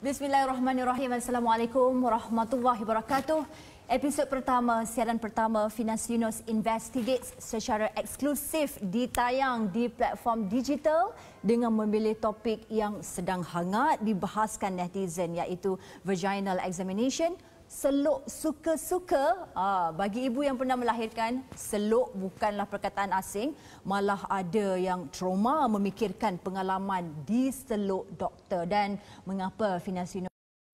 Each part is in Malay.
Bismillahirrahmanirrahim. Assalamualaikum warahmatullahi wabarakatuh. Episod pertama, siaran pertama Finance Yunus Investigates secara eksklusif ditayang di platform digital dengan memilih topik yang sedang hangat dibahaskan netizen iaitu vaginal examination, seluk suka-suka ah, bagi ibu yang pernah melahirkan seluk bukanlah perkataan asing malah ada yang trauma memikirkan pengalaman di seluk doktor dan mengapa finansial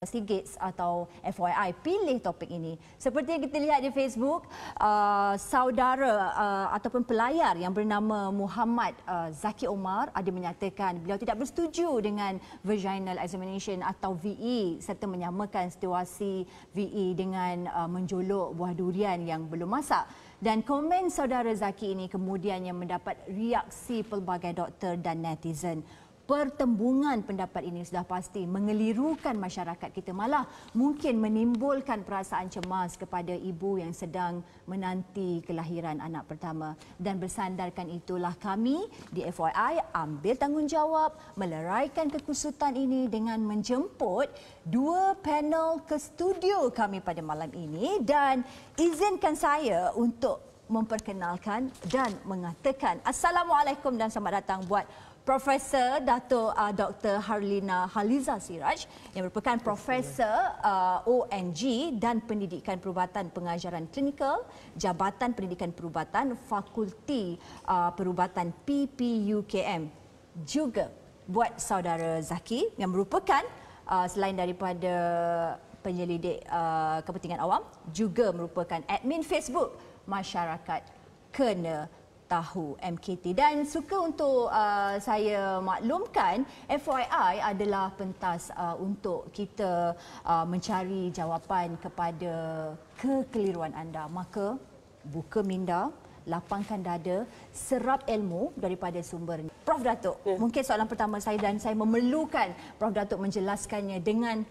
Stigates atau FYI pilih topik ini. Seperti yang kita lihat di Facebook, uh, saudara uh, ataupun pelayar yang bernama Muhammad uh, Zaki Omar ada menyatakan beliau tidak bersetuju dengan vaginal examination atau VE serta menyamakan situasi VE dengan uh, menjolok buah durian yang belum masak. Dan komen saudara Zaki ini kemudiannya mendapat reaksi pelbagai doktor dan netizen pertembungan pendapat ini sudah pasti mengelirukan masyarakat kita malah mungkin menimbulkan perasaan cemas kepada ibu yang sedang menanti kelahiran anak pertama dan bersandarkan itulah kami di FYI ambil tanggungjawab meleraikan kekusutan ini dengan menjemput dua panel ke studio kami pada malam ini dan izinkan saya untuk memperkenalkan dan mengatakan Assalamualaikum dan selamat datang buat Profesor Dato uh, Dr Harlina Haliza Siraj yang merupakan profesor uh, ONG dan Pendidikan Perubatan Pengajaran Klinikal Jabatan Pendidikan Perubatan Fakulti uh, Perubatan PPUKM juga buat saudara Zaki yang merupakan uh, selain daripada penyelidik uh, kepentingan awam juga merupakan admin Facebook Masyarakat Kena tahu MKT dan suka untuk uh, saya maklumkan FYI adalah pentas uh, untuk kita uh, mencari jawapan kepada kekeliruan anda maka buka minda lapangkan dada serap ilmu daripada sumber ini. Prof Datuk ya. mungkin soalan pertama saya dan saya memerlukan Prof Datuk menjelaskannya dengan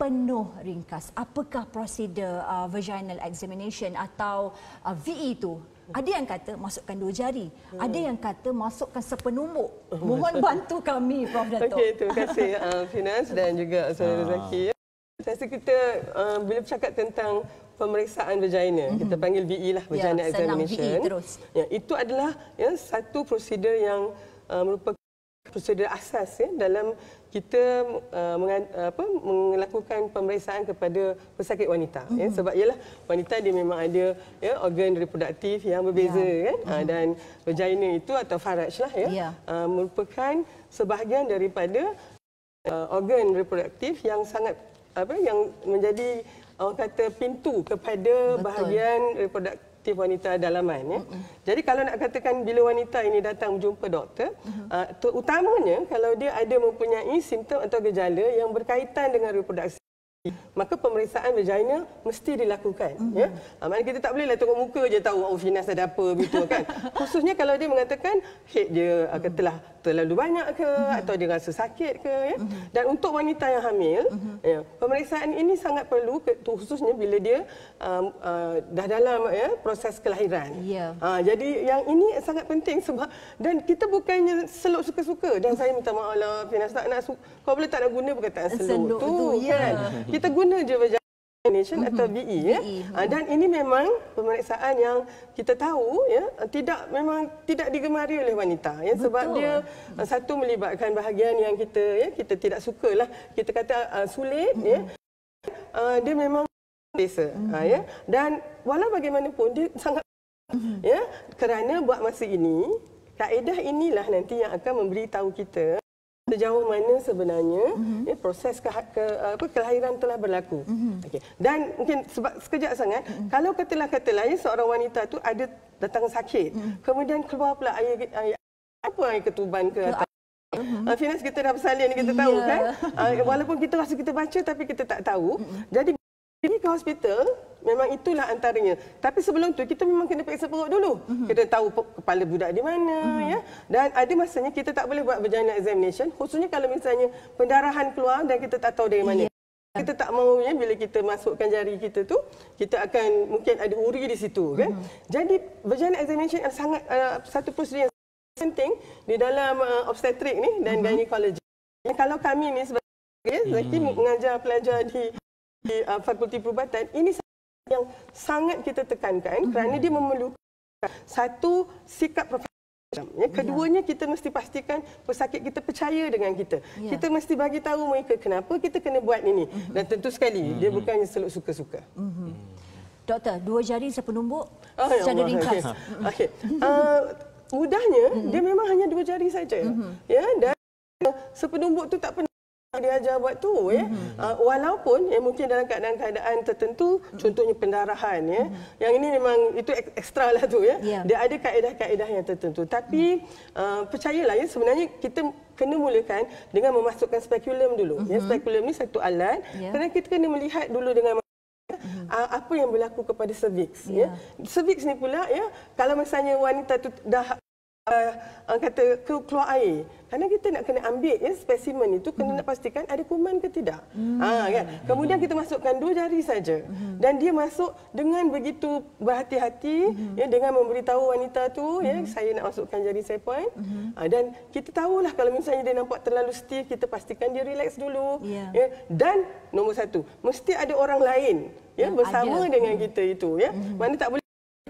penuh ringkas apakah prosedur uh, vaginal examination atau uh, VE itu ada yang kata masukkan dua jari. Hmm. Ada yang kata masukkan sepenumbuk. Oh, Mohon bantu kami Prof Dato. Okey, terima kasih uh, Finans dan juga ah. Saudara Zaki. Ya. Saya rasa kita uh, bila bercakap tentang pemeriksaan vagina, mm-hmm. kita panggil VE lah, ya, vagina ya, examination. Senang, VE terus. Ya, itu adalah ya, satu prosedur yang uh, merupakan prosedur asas ya dalam kita uh, uh, apa melakukan pemeriksaan kepada pesakit wanita mm-hmm. ya mhm. sebab ialah wanita dia memang ada ya organ reproduktif yang berbeza yeah. kan mm-hmm. dan vagina itu atau faraj lah ya yeah. Ya. uh, merupakan sebahagian daripada uh, organ reproduktif yang sangat apa yang menjadi orang kata pintu kepada Betul. bahagian reproduktif aktif wanita dalaman ya. Mm-hmm. Jadi kalau nak katakan bila wanita ini datang jumpa doktor, mm-hmm. uh, terutamanya kalau dia ada mempunyai simptom atau gejala yang berkaitan dengan reproduksi Maka pemeriksaan vagina mesti dilakukan mm -hmm. ya. Ha, ah, maknanya kita tak bolehlah tengok muka je tahu oh Venus ada apa betul kan. Khususnya kalau dia mengatakan head dia mm -hmm. telah terlalu banyak ke mm -hmm. atau dia rasa sakit ke ya. Mm -hmm. Dan untuk wanita yang hamil mm -hmm. ya, pemeriksaan ini sangat perlu khususnya bila dia um, uh, dah dalam ya proses kelahiran. Yeah. Ya. Ha, jadi yang ini sangat penting sebab dan kita bukannya selok suka-suka dan mhm. saya minta maaf lah tak nak kau boleh tak nak guna perkataan selok, selok tu, tu ya. kan. Yeah. Ha. Hmm. kita guna je vaginalization atau hmm. BE e, ya. Yeah. Hmm. Uh, dan ini memang pemeriksaan yang kita tahu ya tidak memang tidak digemari oleh wanita ya yeah, sebab dia uh, satu melibatkan bahagian yang kita ya kita tidak sukalah. Kita kata uh, sulit ya. Uh, dia memang biasa mm-hmm. ya dan walau bagaimanapun dia sangat mm-hmm. ya kerana buat masa ini kaedah inilah nanti yang akan memberitahu kita sejauh mana sebenarnya mm -hmm. proses ke, ke, eh, apa, kelahiran telah berlaku. Mm -hmm. okay. Dan mungkin sebab sekejap sangat, mm -hmm. kalau katalah-katalah ya, seorang wanita itu ada datang sakit, mm -hmm. kemudian keluar pula air, air apa air ketuban ke atas. Uh, mhm. ah, Finans kita dah bersalin, kita yeah. tahu kan. Uh, walaupun kita rasa kita baca tapi kita tak tahu. Mm -hmm. Jadi pergi ke hospital, memang itulah antaranya. Tapi sebelum tu kita memang kena periksa perut dulu. Mm-hmm. Kita tahu kepala budak di mana mm-hmm. ya. Dan ada masanya kita tak boleh buat vaginal examination khususnya kalau misalnya pendarahan keluar dan kita tak tahu dari mana. Yeah. Kita tak mahu ya bila kita masukkan jari kita tu kita akan mungkin ada uri di situ kan. Mm-hmm. Jadi vaginal examination adalah sangat uh, satu prosedur yang penting di dalam uh, obstetrik ni dan mm-hmm. gynecology. Dan kalau kami ni sebagai ya, mhm. Zaki mm-hmm. mengajar pelajar di di uh, fakulti perubatan ini yang sangat kita tekankan mm-hmm. kerana dia memerlukan satu sikap profesional. Ya, keduanya kita mesti pastikan pesakit kita percaya dengan kita. Yeah. Kita mesti bagi tahu mereka kenapa kita kena buat ini. Mm-hmm. Dan tentu sekali mm-hmm. dia mhm. bukannya seluk suka-suka. Mm-hmm. Doktor, dua jari siapa nombor? Oh, ya secara Allah. ringkas. Okey. Okay. Uh, mudahnya mm-hmm. dia memang hanya dua jari saja. Mm-hmm. Ya, dan uh, sepenumbuk tu tak pernah dia ajar buat tu ya eh. mm-hmm. uh, walaupun ya mungkin dalam keadaan-keadaan tertentu mhm. contohnya pendarahan ya mm-hmm. yang ini memang itu ekstra lah tu ya yeah. dia ada kaedah-kaedah yang tertentu tapi mm-hmm. uh, percayalah ya sebenarnya kita kena mulakan dengan memasukkan spekulum dulu mm-hmm. ya mhm. speculum ni satu alat yeah. kerana kita kena melihat dulu dengan mhm. ah, apa yang berlaku kepada serviks yeah. ya serviks ya. ni pula ya kalau misalnya wanita tu dah uh, kata keluar air kerana kita nak kena ambil ya spesimen itu kena hmm. nak pastikan ada kuman ke tidak. Hmm. Ha kan. Kemudian kita masukkan dua jari saja hmm. dan dia masuk dengan begitu berhati-hati hmm. ya dengan memberitahu wanita tu ya, hmm. ya saya nak masukkan jari saya pun. Hmm. Ha, dan kita tahulah kalau misalnya dia nampak terlalu stiff kita pastikan dia relax dulu yeah. ya dan nombor satu, mesti ada orang lain ya bersama ada. dengan kita itu ya. Hmm. Mana tak boleh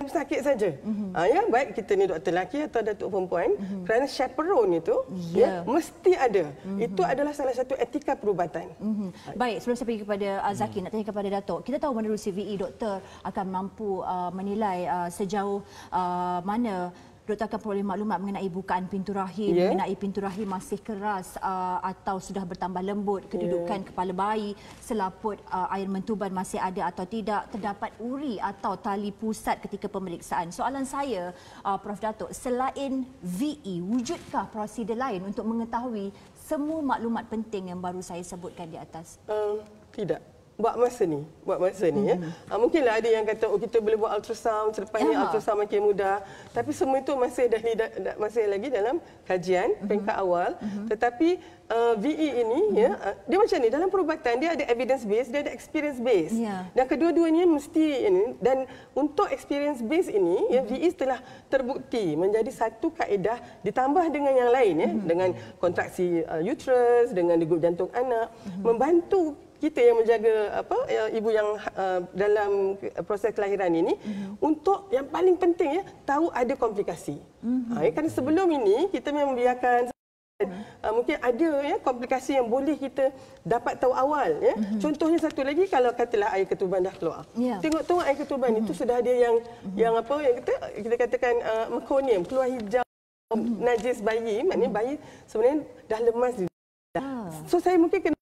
sakit saja. Mm-hmm. Ha, ya, baik kita ni doktor lelaki atau datuk perempuan, mm-hmm. kerana chaperone itu mhm. yeah. ya mesti ada. Mm-hmm. Itu adalah salah satu etika perubatan. Mm-hmm. Baik, sebelum saya pergi kepada ah, Zaki mm-hmm. nak tanya kepada Datuk. Kita tahu menerusi VE doktor akan mampu uh, menilai uh, sejauh uh, mana Doktor akan peroleh maklumat mengenai bukaan pintu rahim, yeah. mengenai pintu rahim masih keras uh, atau sudah bertambah lembut, kedudukan yeah. kepala bayi, selaput uh, air mentuban masih ada atau tidak, terdapat uri atau tali pusat ketika pemeriksaan. Soalan saya, uh, Prof. Datuk, selain VE, wujudkah prosedur lain untuk mengetahui semua maklumat penting yang baru saya sebutkan di atas? Uh, tidak buat masa ni buat masa ni mm-hmm. ya hmm. ah, mungkinlah ada yang kata oh kita boleh buat ultrasound selepas ni ultrasound makin mudah tapi semua itu masih dah, dah, dah masih lagi dalam kajian mm-hmm. awal hmm tetapi Eh, VE ini mm-hmm. ya eh, dia macam ni dalam perubatan dia ada evidence based dia ada experience based yeah. dan kedua-duanya mesti ini dan untuk experience based ini mm-hmm. ya VE mhm. telah terbukti menjadi satu kaedah ditambah dengan yang lain mm-hmm. dengan kontraksi uh, uterus dengan degup jantung anak mm-hmm. membantu kita yang menjaga apa ibu yang uh, dalam proses kelahiran ini mm-hmm. untuk yang paling penting ya tahu ada komplikasi. Mm-hmm. Ha, ya, kerana sebelum ini kita memang biarkan Uh, mungkin ada ya komplikasi yang boleh kita dapat tahu awal ya. Mm-hmm. Contohnya satu lagi kalau katalah air ketuban dah keluar. Yeah. Tengok-tengok air ketuban mm-hmm. itu hmm. sudah ada yang mm-hmm. yang apa yang kita kita katakan uh, meconium keluar hijau mm-hmm. najis bayi Maksudnya bayi sebenarnya dah lemas dia. Ah. So saya mungkin kena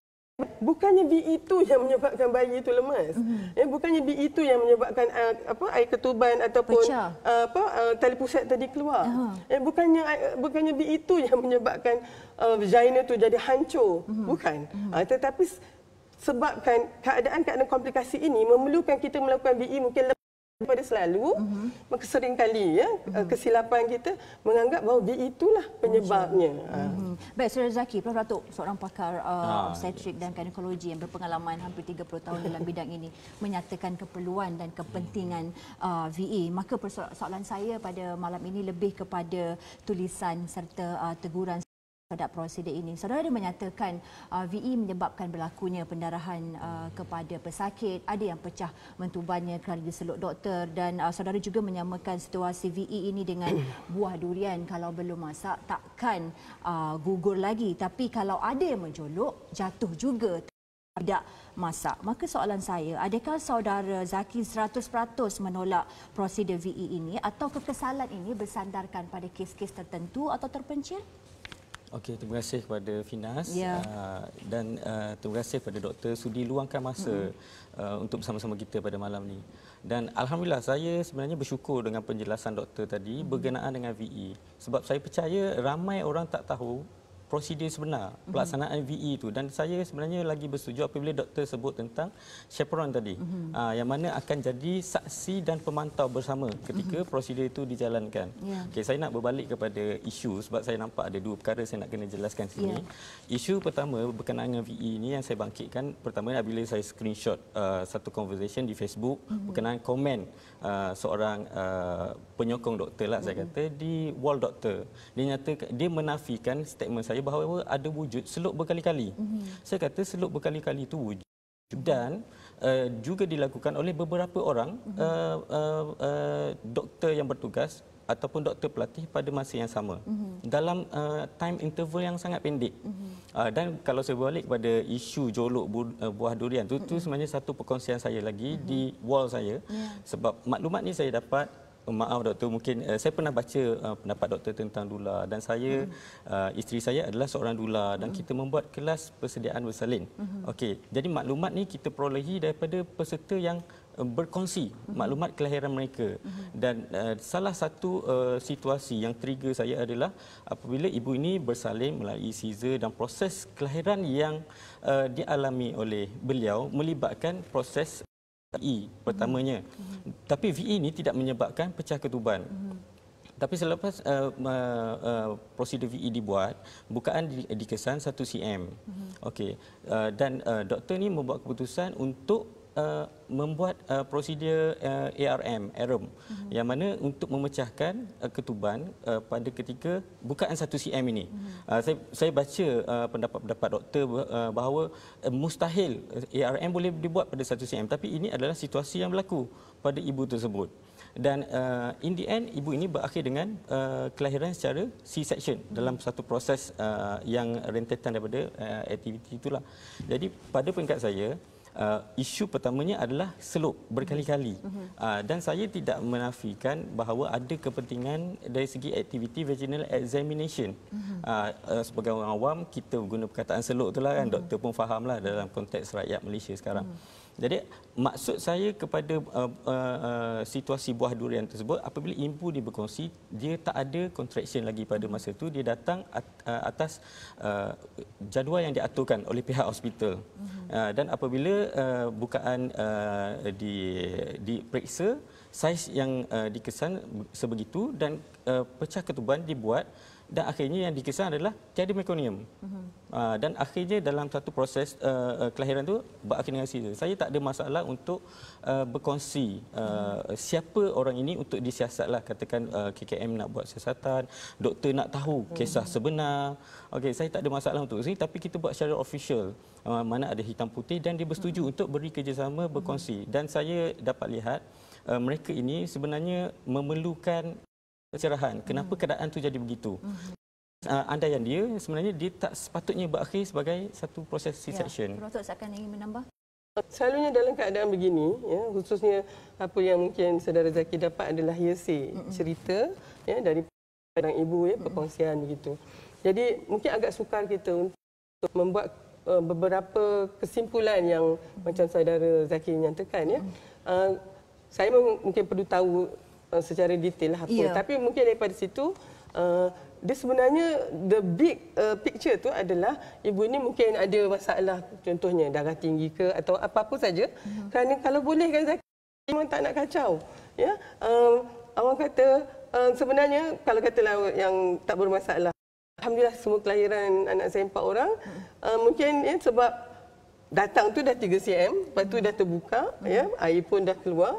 Bukannya VE itu yang menyebabkan bayi itu lemas. Mm. Eh, bukannya VE itu yang menyebabkan uh, apa air ketuban ataupun uh, apa uh, tali pusat tadi keluar. Uh-huh. Eh, bukannya uh, bukannya VE itu yang menyebabkan uh, vagina itu jadi hancur. Mm. Bukan. Mm. Uh, tetapi sebabkan keadaan-keadaan komplikasi ini memerlukan kita melakukan VE mungkin lebih daripada selalu uh-huh. maka sering kali ya uh-huh. kesilapan kita menganggap bahawa dia itulah penyebabnya. Uh-huh. Baik Sir Zaki, Prof Datuk, seorang pakar uh, ah, obstetrik yes. dan ginekologi yang berpengalaman hampir 30 tahun dalam bidang ini menyatakan keperluan dan kepentingan uh, VE. Maka persoalan saya pada malam ini lebih kepada tulisan serta uh, teguran terhadap prosedur ini. Saudara ada menyatakan uh, VE menyebabkan berlakunya pendarahan uh, kepada pesakit, ada yang pecah mentubannya kerana diseluk doktor dan uh, saudara juga menyamakan situasi VE ini dengan buah durian kalau belum masak takkan uh, gugur lagi tapi kalau ada yang menjolok jatuh juga tidak masak. Maka soalan saya, adakah saudara Zaki 100% menolak prosedur VE ini atau kekesalan ini bersandarkan pada kes-kes tertentu atau terpencil? Okey, terima kasih kepada Finas ya. uh, dan uh, terima kasih kepada Doktor Sudi luangkan masa hmm uh, untuk bersama-sama kita pada malam ni. Dan alhamdulillah saya sebenarnya bersyukur dengan penjelasan doktor tadi mm-hmm. berkenaan dengan VE sebab saya percaya ramai orang tak tahu prosedur sebenar mm-hmm. pelaksanaan VE itu dan saya sebenarnya lagi bersetuju apabila doktor sebut tentang chaperon tadi mm-hmm. aa, ah, yang mana akan jadi saksi dan pemantau bersama ketika mm-hmm. prosedur itu dijalankan. Yeah. Okey saya nak berbalik kepada isu sebab saya nampak ada dua perkara saya nak kena jelaskan sini. Yeah. Isu pertama berkenaan dengan VE ini yang saya bangkitkan pertama apabila saya screenshot uh, satu conversation di Facebook mm-hmm. berkenaan komen uh, seorang uh, penyokong doktor lah saya kata mm-hmm. di wall doktor dia nyata dia menafikan statement saya bahawa ada wujud seluk berkali-kali mm-hmm. saya kata seluk berkali-kali itu wujud dan uh, juga dilakukan oleh beberapa orang mm-hmm. uh, uh, uh, doktor yang bertugas ataupun doktor pelatih pada masa yang sama mm-hmm. dalam uh, time interval yang sangat pendek mm-hmm. uh, dan kalau saya balik pada isu jolok bu- uh, buah durian itu mm-hmm. tu mhm. sebenarnya satu perkongsian saya lagi mm-hmm. di wall saya yeah. sebab maklumat ni saya dapat oh, Maaf doktor mungkin uh, saya pernah baca uh, pendapat doktor tentang dula dan saya hmm. uh, isteri saya adalah seorang dula dan mhm. kita membuat kelas persediaan bersalin. Hmm. Okey jadi maklumat ni kita perolehi daripada peserta yang Eh, berkongsi maklumat kelahiran mereka dan uh, salah satu uh, situasi yang trigger saya adalah apabila ibu ini bersalin melalui caesar dan proses kelahiran yang uh, dialami oleh beliau melibatkan proses VE pertamanya mm-hmm. tapi VE ini tidak menyebabkan pecah ketuban mm-hmm. Tapi selepas uh, uh, uh, prosedur VE dibuat, bukaan di, dikesan 1 cm. Mm-hmm. Okey. Uh, dan uh, doktor ni membuat keputusan untuk uh, membuat uh, prosedur uh, ARM, ARM uh-huh. Mhm. yang mana untuk memecahkan uh, ketuban uh, pada ketika bukaan 1cm ini. Uh-huh. Uh, saya saya baca uh, pendapat-pendapat doktor uh, bahawa uh, mustahil uh, ARM boleh dibuat pada 1cm tapi ini adalah situasi yang berlaku pada ibu tersebut. Dan uh, in the end ibu ini berakhir dengan uh, kelahiran secara C-section uh mhm. dalam satu proses uh, yang rentetan daripada uh, aktiviti itulah. Jadi pada peringkat saya uh, isu pertamanya adalah selop berkali-kali. Mhm. Uh, dan saya tidak menafikan bahawa ada kepentingan dari segi aktiviti vaginal examination. Mhm. Uh, uh, sebagai orang awam, kita guna perkataan selop itulah kan. Mhm. Doktor pun fahamlah dalam konteks rakyat Malaysia sekarang. Uh-huh. Jadi maksud saya kepada uh, uh, uh, situasi buah durian tersebut apabila impu dia berkongsi dia tak ada contraction lagi pada masa itu dia datang at, uh, atas uh, jadual yang diaturkan oleh pihak hospital. Uh-huh. Uh, dan apabila uh, bukaan uh, di periksa saiz yang uh, dikesan sebegitu dan uh, pecah ketuban dibuat dan akhirnya yang dikisah adalah tiada mekonium. Uh-huh. Mhm. Ah, uh, dan akhirnya dalam satu proses uh, uh, kelahiran tu berakhir dengan siri. Saya tak ada masalah untuk uh, berkongsi uh, uh-huh. siapa orang ini untuk disiasatlah katakan uh, KKM nak buat siasatan, doktor nak tahu mhm. kisah uh-huh. sebenar. Okay, saya tak ada masalah untuk sini tapi kita buat secara official. Uh, mana ada hitam putih dan dia bersetuju uh-huh. untuk beri kerjasama berkongsi uh-huh. dan saya dapat lihat uh, mereka ini sebenarnya memerlukan pencerahan kenapa hmm. keadaan tu jadi begitu hmm. Uh, ah, anda yang dia sebenarnya dia tak sepatutnya berakhir sebagai satu proses ya, C-section. Ya, Prof. akan ingin menambah. Selalunya dalam keadaan begini, ya, khususnya apa yang mungkin saudara Zaki dapat adalah hearsay Mm-mm. cerita ya, dari orang ibu ya, perkongsian Mm-mm. begitu. Jadi mungkin agak sukar kita untuk membuat uh, beberapa kesimpulan yang Mm-mm. macam saudara Zaki nyatakan. Ya. Uh, saya mungkin perlu tahu Uh, secara detail lah apa. Yeah. Tapi mungkin daripada situ uh, dia sebenarnya the big uh, picture tu adalah ibu ini mungkin ada masalah contohnya darah tinggi ke atau apa-apa saja. Mm-hmm. Kerana kalau boleh kan Zaki memang tak nak kacau. Ya. Uh, um, orang kata uh, sebenarnya kalau katalah yang tak bermasalah Alhamdulillah semua kelahiran anak saya empat orang. Uh, mungkin ya, sebab datang tu dah 3 cm, lepas tu mhm. dah terbuka, mhm. ya, air pun dah keluar.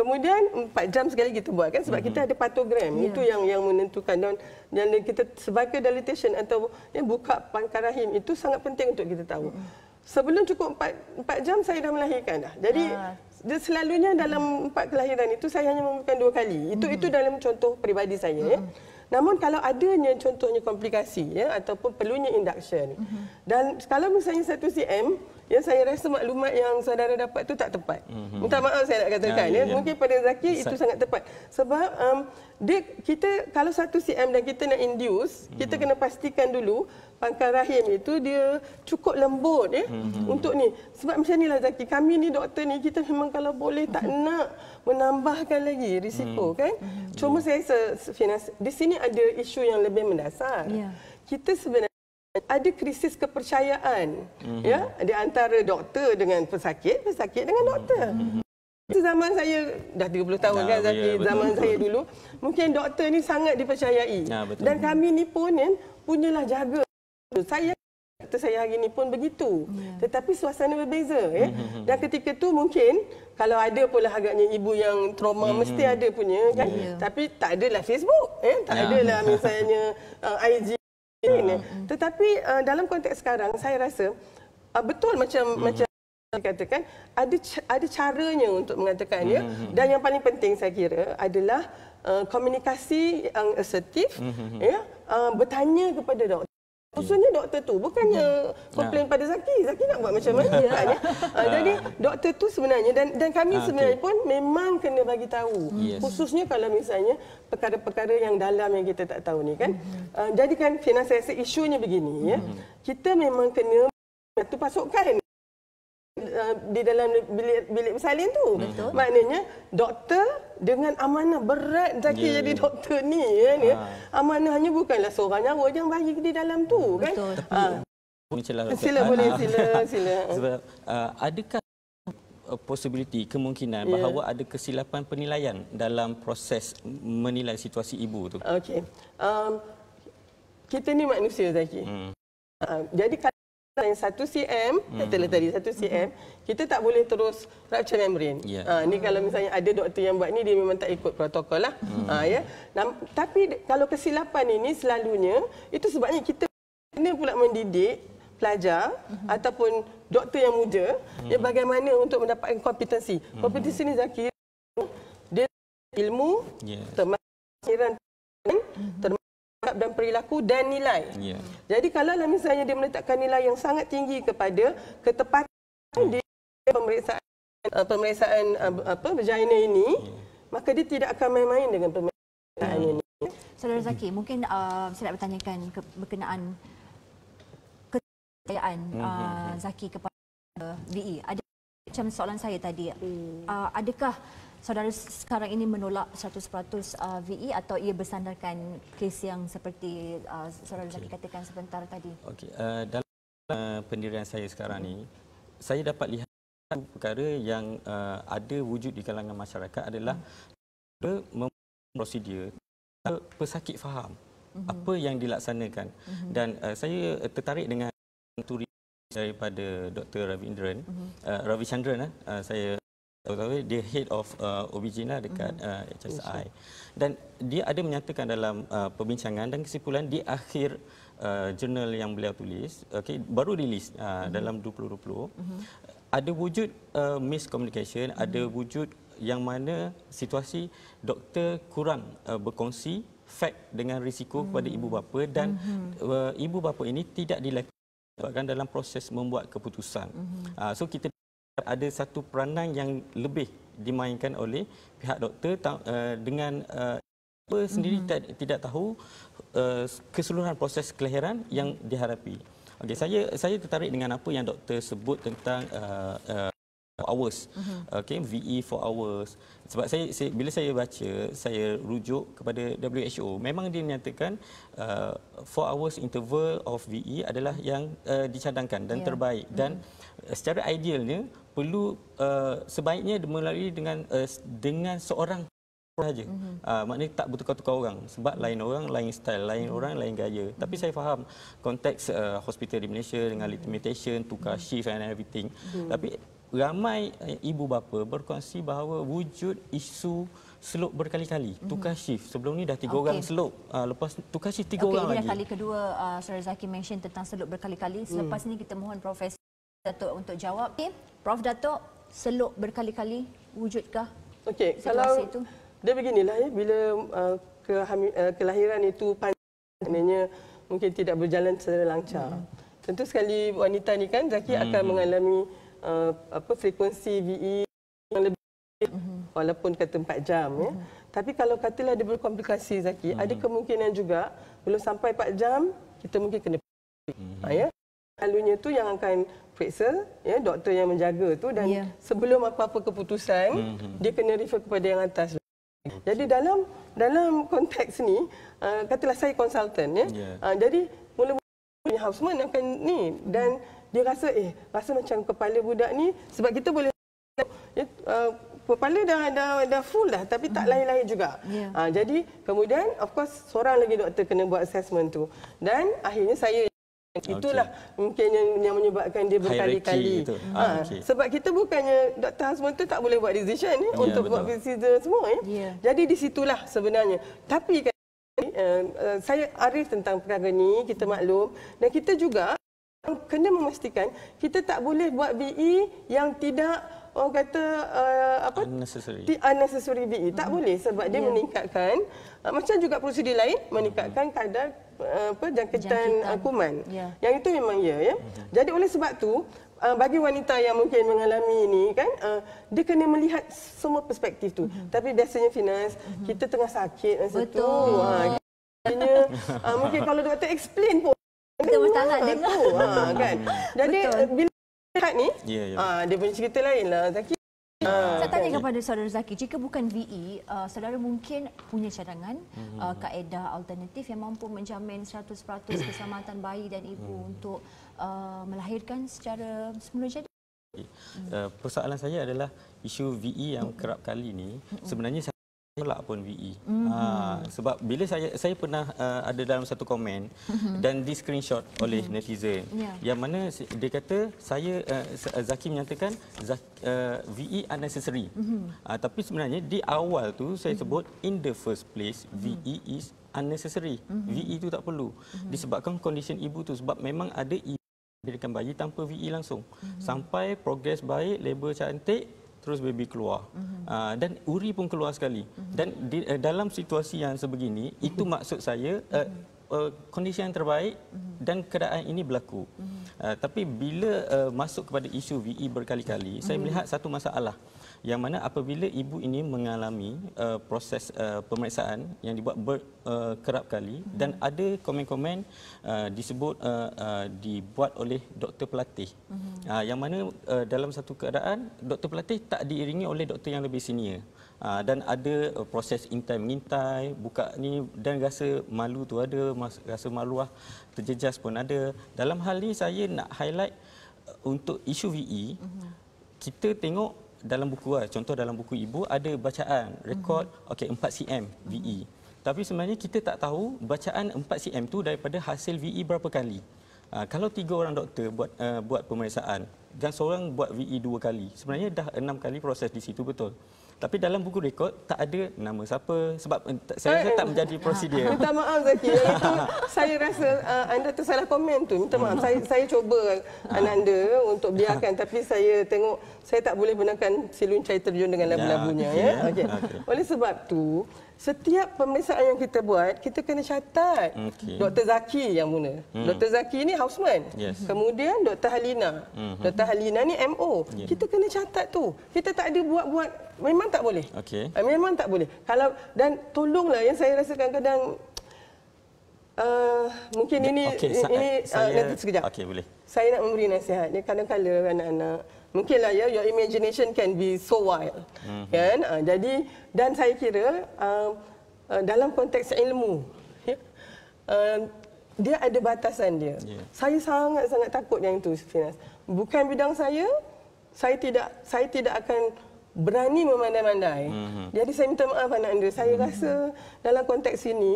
Kemudian 4 jam sekali kita buat kan sebab mm-hmm. kita ada patogram yeah. itu yang yang menentukan dan dan kita sebagai dilatation atau ya, buka pangkal rahim itu sangat penting untuk kita tahu. Mm-hmm. Sebelum cukup 4 4 jam saya dah melahirkan dah. Jadi ah. dia selalunya dalam 4 kelahiran itu saya hanya membuka dua kali. Itu mm-hmm. itu dalam contoh peribadi saya mm-hmm. ya. Mhm. Namun kalau adanya contohnya komplikasi ya ataupun perlunya induction. Mm-hmm. Dan kalau misalnya 1 cm Ya saya rasa maklumat yang saudara dapat tu tak tepat. Mm-hmm. Minta maaf saya nak katakan ya, ya. ya. ya. mungkin pada Zaki Sa- itu sangat tepat. Sebab um, dia kita kalau satu CM dan kita nak induce, mm-hmm. kita mhm. kena pastikan dulu pangkal rahim itu dia cukup lembut ya mm-hmm. untuk ni. Sebab macam inilah Zaki, kami ni doktor ni kita memang kalau boleh tak mm-hmm. nak menambahkan lagi risiko mm-hmm. kan. Mhm. Cuma yeah. saya rasa di sini ada isu yang lebih mendasar. Yeah. Kita sebenarnya ada krisis kepercayaan mm-hmm. ya di antara doktor dengan pesakit pesakit dengan doktor mm-hmm. zaman saya dah 30 tahun dah. kan yeah, ya, zaman saya dulu mungkin doktor ni sangat dipercayai nah, ya, dan kami ni pun kan punyalah jaga saya saya hari ini pun begitu yeah. tetapi suasana berbeza ya mm-hmm. dan ketika tu mungkin kalau ada pula agaknya ibu yang trauma mm-hmm. mesti ada punya kan yeah. tapi tak adalah Facebook ya tak yeah. adalah misalnya uh, IG Hmm. Ini. Hmm, hmm. Tetapi uh, dalam konteks sekarang saya rasa uh, betul macam hmm, hmm. macam dikatakan ada ada caranya untuk mengatakannya mm -hmm. dan yang paling penting saya kira adalah uh, komunikasi yang asertif -hmm. ya uh, bertanya kepada doktor Maksudnya doktor tu bukannya ya. komplain pada Zaki. Zaki nak buat macam mana kan ya. Uh, jadi doktor tu sebenarnya dan dan kami okay. Ah, sebenarnya pun memang kena bagi tahu. Yes. Khususnya kalau misalnya perkara-perkara yang dalam yang kita tak tahu ni kan. Uh, jadikan finansial isunya begini ya. Hmm. Kita memang kena satu pasukan uh, di dalam bilik bilik bersalin tu. Betul. Maknanya doktor dengan amanah berat Zaki yeah. jadi ya. doktor ni kan ya. Ha. Amanahnya bukanlah seorang nyawa yang bagi di dalam tu kan. Betul. Ha. Sila boleh ah. sila sila. Sebab ah, uh, adakah possibility kemungkinan yeah. bahawa ada kesilapan penilaian dalam proses menilai situasi ibu tu. Okey. Um, kita ni manusia Zaki. Hmm. Uh, jadi kalau dan 1 cm tadi tadi 1 cm hmm. kita tak boleh terus rupture membrane. Yeah. Ya. Ha ni kalau misalnya ada doktor yang buat ni dia memang tak ikut protokol lah. Mm. Ha ya. Nam, tapi kalau kesilapan ini selalunya itu sebabnya kita kena pula mendidik pelajar hmm ataupun doktor yang muda mm. ya bagaimana untuk mendapatkan kompetensi. Mm-hmm. Kompetensi ni Zakir dia ilmu yes. termasuk pemikiran hmm termasuk sikap dan perilaku dan nilai. Yeah. Jadi kalau lah misalnya dia meletakkan nilai yang sangat tinggi kepada ketepatan hmm. dia pemeriksaan uh, pemeriksaan uh, apa vagina ini, yeah. maka dia tidak akan main-main dengan pemeriksaan hmm. ini. Saudara Zaki, hmm. mungkin uh, saya nak bertanyakan ke- berkenaan kepercayaan uh, Zaki kepada VE. Ada macam soalan saya tadi. Hmm. Uh, adakah saudara sekarang ini menolak 100% uh, VE atau ia bersandarkan kes yang seperti uh, saudara Zaki katakan sebentar tadi? Okey, uh, dalam uh, pendirian saya sekarang ini, okay. saya dapat lihat perkara yang uh, ada wujud di kalangan masyarakat adalah mm-hmm. prosedur pesakit faham hmm apa yang dilaksanakan hmm dan uh, saya uh, tertarik dengan turi daripada Dr. Ravindran mm-hmm. uh, Ravi Chandran eh, uh, saya tahu dia head of uh, Obigina lah dekat mhm. uh, HSI dan dia ada menyatakan dalam uh, perbincangan dan kesimpulan di akhir uh, jurnal yang beliau tulis okay baru rilis uh, mm-hmm. dalam 2020 mm-hmm. ada wujud uh, miscommunication mm-hmm. ada wujud yang mana situasi doktor kurang uh, berkongsi fact dengan risiko mm-hmm. kepada ibu bapa dan mm-hmm. uh, ibu bapa ini tidak dilakukan dalam proses membuat keputusan mm-hmm. uh, so kita ada satu peranan yang lebih dimainkan oleh pihak doktor uh, dengan uh, apa sendiri mm-hmm. t- tidak tahu uh, keseluruhan proses kelahiran yang diharapi. Okey saya saya tertarik dengan apa yang doktor sebut tentang uh, uh, hours uh-huh. okay ve 4 hours sebab saya, saya bila saya baca saya rujuk kepada WHO memang dia nyatakan 4 uh, hours interval of ve adalah yang uh, dicadangkan dan yeah. terbaik dan uh secara idealnya perlu uh, sebaiknya melalui dengan uh, dengan seorang saja. Mm-hmm. Uh, ah, maknanya tak bertukar-tukar orang sebab lain orang lain style, lain mm-hmm. orang lain gaya. Mm-hmm. Tapi saya faham konteks uh, hospital di Malaysia dengan limitation, tukar mm-hmm. shift and everything. Mm-hmm. Tapi ramai eh, ibu bapa berkongsi bahawa wujud isu slope berkali-kali mm-hmm. tukar shift sebelum ni dah tiga okay. orang slope uh, ah, lepas tukar shift tiga okay, orang lagi. Okey kali kedua uh, ah, Sarah Zaki mention tentang slope berkali-kali hmm. selepas mm. ni kita mohon Prof Datuk untuk jawab. Okay. Prof Datuk slope berkali-kali wujudkah? Okey kalau itu? dia beginilah ya bila uh, kelahiran itu panjangnya mungkin tidak berjalan secara lancar. Mm. Tentu sekali wanita ni kan Zaki mm. akan hmm. mengalami uh, apa frekuensi VE yang lebih mhm. walaupun kata 4 jam ya. Mhm. Tapi kalau katalah dia berkomplikasi Zaki, uh-huh. ada kemungkinan juga belum sampai 4 jam kita mungkin kena uh-huh. ya. Lalunya tu yang akan periksa ya doktor yang menjaga tu dan yeah. sebelum apa-apa keputusan uh-huh. dia kena refer kepada yang atas. Jadi dalam dalam konteks ni uh, katalah saya konsultan ya. Yeah. Uh, jadi mula-mula punya houseman akan ni dan uh-huh dia rasa eh rasa macam kepala budak ni sebab kita boleh uh, kepala dah, ada dah full dah tapi tak hmm. lain-lain mm-hmm. juga. Yeah. Ya. Uh, jadi kemudian of course seorang lagi doktor kena buat assessment tu dan akhirnya saya Itulah okay. mungkin yang, yang menyebabkan dia berkali-kali. Ha, ah, ah, okay. Sebab kita bukannya doktor Hasman tu tak boleh buat decision ni eh, yeah, untuk betul. buat decision semua eh. Yeah. Jadi di situlah sebenarnya. Tapi kan, uh, uh, saya arif tentang perkara ni, kita maklum dan kita juga kena memastikan kita tak boleh buat VE yang tidak orang kata uh, apa unnecessary, di, unnecessary VE tak hmm. boleh sebab dia yeah. meningkatkan uh, macam juga prosedur lain meningkatkan hmm. kadar uh, apa jangkitan, jangkitan. yeah. yang itu memang ya ya hmm. jadi oleh sebab tu uh, bagi wanita yang mungkin mengalami ini kan uh, dia kena melihat semua perspektif tu hmm. tapi biasanya finance hmm. kita tengah sakit masa Betul. tu ah, ha uh, mungkin kalau dia kata explain pun kita mesti tak nak ah, dengar. ha, kan? Jadi eh, bila lihat ni, yeah, ya, ya. yeah. dia punya cerita lain lah Zaki. Saya ah, tanya kan? kepada saudara Zaki, jika bukan VE, uh, saudara mungkin punya cadangan mm-hmm. uh, kaedah alternatif yang mampu menjamin 100% keselamatan bayi dan ibu mm-hmm. untuk uh, melahirkan secara semula jadi? Okay. Uh, eh, eh, persoalan saya adalah isu VE yang kerap kali ni sebenarnya saya tolak pun VE. Mm-hmm. Ha sebab bila saya saya pernah uh, ada dalam satu komen mm-hmm. dan di screenshot oleh mm-hmm. netizen yeah. yang mana dia kata saya uh, Zaki menyatakan uh, VE unnecessary. Mm-hmm. Uh, tapi sebenarnya di awal tu saya mm-hmm. sebut in the first place mm-hmm. is unnecessary. Mm-hmm. VE itu tak perlu mm-hmm. disebabkan condition ibu tu sebab memang ada ibu bila bayi tanpa VE langsung mm-hmm. sampai progres baik labor cantik terus baby keluar mm-hmm. uh, dan uri pun keluar sekali mm-hmm. dan di, uh, dalam situasi yang sebegini mm-hmm. itu maksud saya uh, mm-hmm. uh, kondisi yang terbaik mm-hmm. dan keadaan ini berlaku mm-hmm. uh, tapi bila uh, masuk kepada isu VE berkali-kali mm-hmm. saya mhm. melihat satu masalah uh, yang mana apabila ibu ini mengalami uh, proses uh, pemeriksaan yang dibuat ber, uh, kerap kali hmm. dan ada komen-komen uh, disebut uh, uh, dibuat oleh doktor pelatih hmm. uh, yang mana uh, dalam satu keadaan doktor pelatih tak diiringi oleh doktor yang lebih senior Aa, uh, dan ada uh, proses intai-mengintai, buka ni dan rasa malu tu ada, mas, rasa maluah, terjejas pun ada. Dalam hal ni saya nak highlight uh, untuk isu VE, mm-hmm. kita tengok dalam buku lah. Contoh dalam buku ibu ada bacaan rekod mm-hmm. okey 4 cm VE. Tapi sebenarnya kita tak tahu bacaan 4 cm tu daripada hasil VE berapa kali. Uh, kalau tiga orang doktor buat uh, buat pemeriksaan dan seorang buat VE dua kali. Sebenarnya dah enam kali proses di situ betul. Tapi dalam buku rekod tak ada nama siapa sebab eh, saya eh, rasa tak menjadi eh, prosedur. Minta maaf Zaki. saya rasa anda tersalah komen tu. Minta maaf. saya saya cuba ananda untuk biarkan tapi saya tengok saya tak boleh benarkan siluncai terjun dengan lagu-lagunya ya. ya. ya. Okey. Oleh sebab tu setiap pemeriksaan yang kita buat kita kena catat okay. Dr Zaki yang mula hmm. Dr Zaki ni houseman yes. kemudian Dr Halina hmm. Dr Halina ni MO yeah. kita kena catat tu kita tak ada buat-buat memang tak boleh okay. Eh, memang tak boleh kalau dan tolonglah yang saya rasa kadang-kadang uh, eh, mungkin ini okay. ini, eh, saya, uh, nanti sekejap okay, boleh. saya nak memberi nasihat kadang-kadang anak-anak mungkinlah ya your imagination can be so wild mm-hmm. kan uh, jadi dan saya kira uh, uh, dalam konteks ilmu ya, uh, dia ada batasan dia yeah. saya sangat sangat takut yang itu Finas bukan bidang saya saya tidak saya tidak akan berani memandai-mandai mm-hmm. jadi saya minta maaf anak anda saya mm-hmm. rasa dalam konteks ini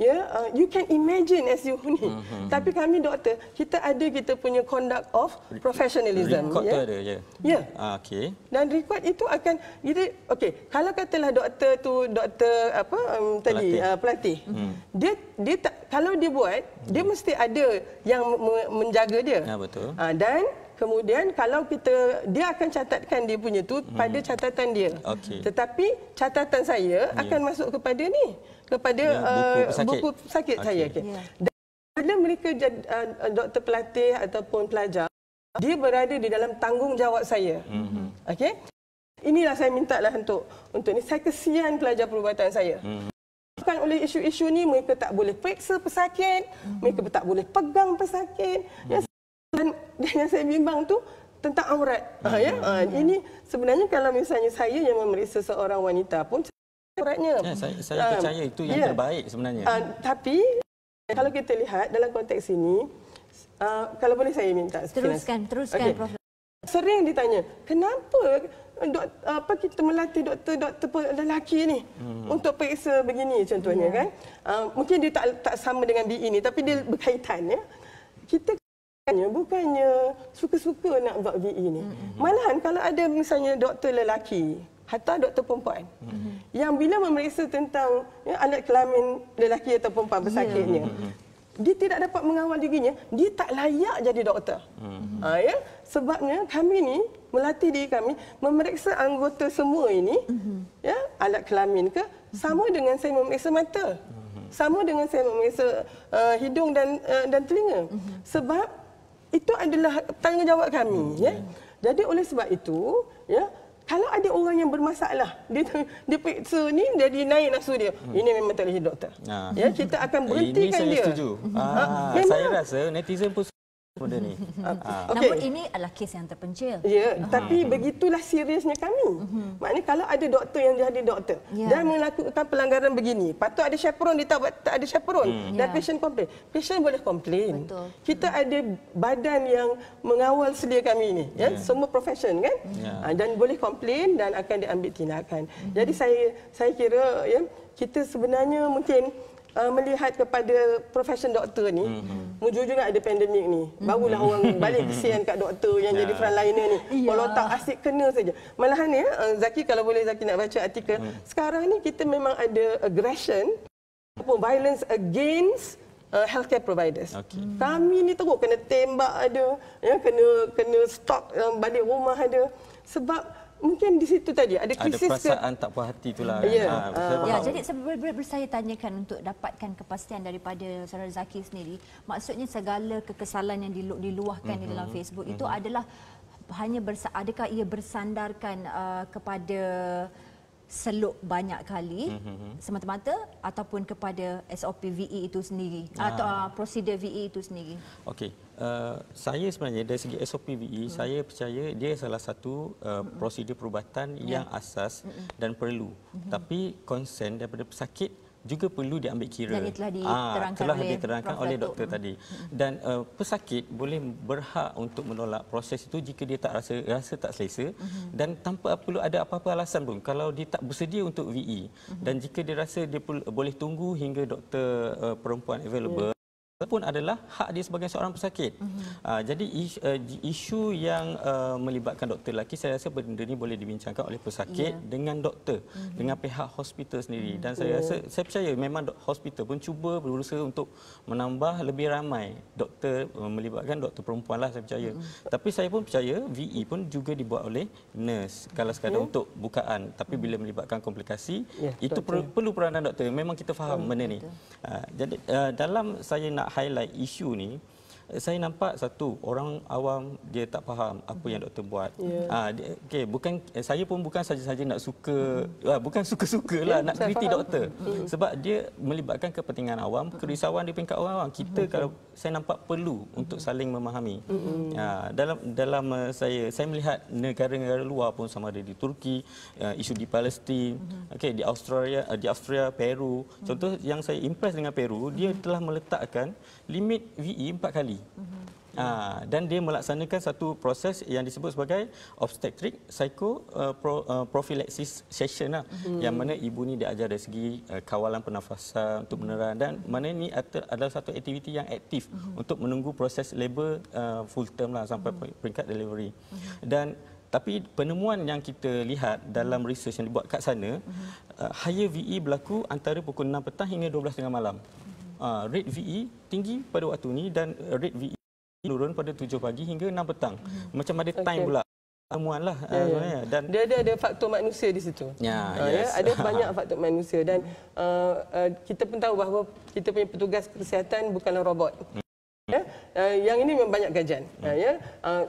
ya yeah, uh, you can imagine as you ni mm tapi kami doktor kita ada kita punya conduct of professionalism ya yeah. ya ya ah okey dan record itu akan jadi okey kalau katalah doktor tu doktor apa um, tadi pelatih, uh, pelatih mm. dia dia tak, kalau dia buat mm. dia hmm. mesti ada yang m- menjaga dia ya betul uh, dan Kemudian kalau kita dia akan catatkan dia punya tu hmm. pada catatan dia. Okay. Tetapi catatan saya yeah. akan masuk kepada ni kepada yeah, buku eh, sakit okay. saya. Okay. Yeah. Dan bila mereka jad, uh, doktor pelatih ataupun pelajar dia berada di dalam tanggungjawab saya. Mm-hmm. Okey. Inilah saya minta lah untuk untuk ni saya kesian pelajar perubatan saya. Mm-hmm. Kan oleh isu-isu ni mereka tak boleh periksa pesakit, hmm. mereka tak boleh pegang pesakit. mm dan yang saya bimbang tu tentang aurat. Ha, ya? ha, ini sebenarnya kalau misalnya saya yang memeriksa seorang wanita pun auratnya. Ya, saya, saya percaya itu yang ya. terbaik sebenarnya. Uh, tapi kalau kita lihat dalam konteks ini, uh, kalau boleh saya minta. Teruskan, teruskan okay. Prof. Sering ditanya, kenapa doktor, apa kita melatih doktor-doktor lelaki ni hmm. untuk periksa begini contohnya yeah. kan? Uh, mungkin dia tak, tak sama dengan BE ni tapi dia berkaitan ya. Kita Bukannya, bukannya suka-suka nak buat VE ni. Malahan kalau ada misalnya doktor lelaki atau doktor perempuan mm -hmm. yang bila memeriksa tentang ya, anak kelamin lelaki atau perempuan bersakitnya, yeah. dia tidak dapat mengawal dirinya, dia tak layak jadi doktor. Mm -hmm. ha, ya? Sebabnya kami ni melatih diri kami memeriksa anggota semua ini, mm -hmm. ya, alat kelamin ke, sama mm-hmm. dengan saya memeriksa mata. Mm-hmm. Sama dengan saya memeriksa uh, hidung dan uh, dan telinga. Mm-hmm. Sebab itu adalah tanggungjawab kami hmm. ya jadi oleh sebab itu ya kalau ada orang yang bermasalah dia dia periksa ni jadi naik nafsu dia hmm. ini memang tak boleh doktor ha. ya kita akan eh, berhentikan ini saya dia setuju. Ha. Ha. saya rasa netizen pun benda ni. Uh, ah. okay. Namun ini adalah kes yang terpencil. Ya, yeah, uh-huh. tapi hmm. begitulah seriusnya kami. Uh-huh. Maknanya kalau ada doktor yang jadi doktor yeah. dan melakukan pelanggaran begini, patut ada chaperone dia tak, tak ada chaperone hmm. Ya. dan yeah. patient complain. Patient boleh complain. Betul. Kita hmm. ada badan yang mengawal selia kami ini, ya, yeah. semua profession kan? Yeah. Ya. dan boleh complain dan akan diambil tindakan. Uh-huh. Jadi saya saya kira ya, kita sebenarnya mungkin uh, melihat kepada profession doktor ni mm-hmm. menjujur nak ada pandemik ni mm-hmm. barulah mm-hmm. orang balik kesian kat doktor yang yeah. jadi ya. frontliner ni yeah. kalau tak asyik kena saja malahan ni ya, uh, Zaki kalau boleh Zaki nak baca artikel mm. sekarang ni kita memang ada aggression ataupun violence against uh, healthcare providers. Okay. Hmm. Kami ni teruk kena tembak ada, ya, kena kena stop um, balik rumah ada. Sebab mungkin di situ tadi ada krisis ada perasaan ke... tak puas hati itulah ya yeah. kan? yeah. yeah, jadi sebab saya tanyakan untuk dapatkan kepastian daripada saudara Zaki sendiri maksudnya segala kekesalan yang diluahkan mm-hmm. di dalam mhm. Facebook mm-hmm. itu mhm. adalah hanya bersa- adakah ia bersandarkan uh, kepada seluk banyak kali mm-hmm. semata-mata ataupun kepada SOP VE itu sendiri ah. atau uh, prosedur VE itu sendiri. Okey. Uh, saya sebenarnya dari segi SOP VE mm. saya percaya dia salah satu uh, prosedur perubatan yeah. yang ya. asas mm-hmm. dan perlu. Mm-hmm. Tapi konsen daripada pesakit juga perlu diambil kira. Dan telah ah, diterangkan, ha, telah oleh, diterangkan oleh doktor tadi. Dan uh, pesakit boleh berhak untuk menolak proses itu jika dia tak rasa rasa tak selesa uh-huh. dan tanpa perlu ada apa-apa alasan pun kalau dia tak bersedia untuk VE uh-huh. Mm-hmm. dan jika dia rasa dia boleh tunggu hingga doktor uh, perempuan available. Yeah pun adalah hak dia sebagai seorang pesakit. Mm-hmm. Uh, jadi isu, uh, eh, isu yang uh, melibatkan doktor lelaki saya rasa benda ini boleh dibincangkan oleh pesakit yeah. dengan doktor, mm-hmm. dengan pihak hospital sendiri mm-hmm. dan saya oh. rasa saya percaya memang hospital pun cuba berusaha untuk menambah lebih ramai doktor uh, melibatkan doktor perempuan lah saya percaya. Mm-hmm. Tapi saya pun percaya VE pun juga dibuat oleh nurse kalau sekadar mm untuk bukaan tapi bila mhm. melibatkan komplikasi yeah, itu per, perlu peranan doktor. Memang kita faham mm benda ni. Uh, jadi uh, dalam saya nak highlight isu ni saya nampak satu orang awam dia tak faham apa yang mhm. doktor buat. Yeah. Ya. Ha, okay, bukan eh, saya pun bukan saja-saja nak suka, mm. ha, bukan suka-suka lah yeah, nak kritik doktor. Mm. Sebab dia melibatkan kepentingan awam, mhm. kerisauan di peringkat orang awam. Kita mm. kalau saya nampak perlu untuk mhm. saling memahami. Mm. Ha, dalam dalam eh, saya saya melihat negara-negara luar pun sama ada di Turki, eh, isu di Palestin, mm. okay, di Australia, di Austria, Peru. Contoh mm. yang saya impress dengan Peru, mm. dia telah meletakkan limit VE empat kali. Ha, dan dia melaksanakan satu proses yang disebut sebagai obstetric psycho uh, pro, uh, prophylaxis session lah, hmm. yang mana ibu ni diajar dari segi uh, kawalan pernafasan untuk mm-hmm. meneran dan mana ni adalah satu aktiviti yang aktif hmm. untuk menunggu proses labor uh, full term lah sampai hmm. peringkat delivery. Hmm. Dan tapi penemuan yang kita lihat dalam mm-hmm. research yang dibuat kat sana, hmm. uh, higher VE berlaku antara pukul 6 petang hingga 12 tengah malam. Hmm uh, rate VE tinggi pada waktu ini dan eh, rate VE menurun pada 7 pagi hingga 6 petang. Hmm. Macam ada time okay. pula temuan lah ah, ya, ya. dan dia ada ada faktor manusia di situ. Yeah. Ya, uh, ya, yes. ya? ada banyak faktor manusia dan uh, uh, kita pun tahu bahawa kita punya petugas kesihatan bukanlah robot. Hmm. Ya? Uh, yang ini memang banyak gajian. Hmm. Uh, ya. Uh,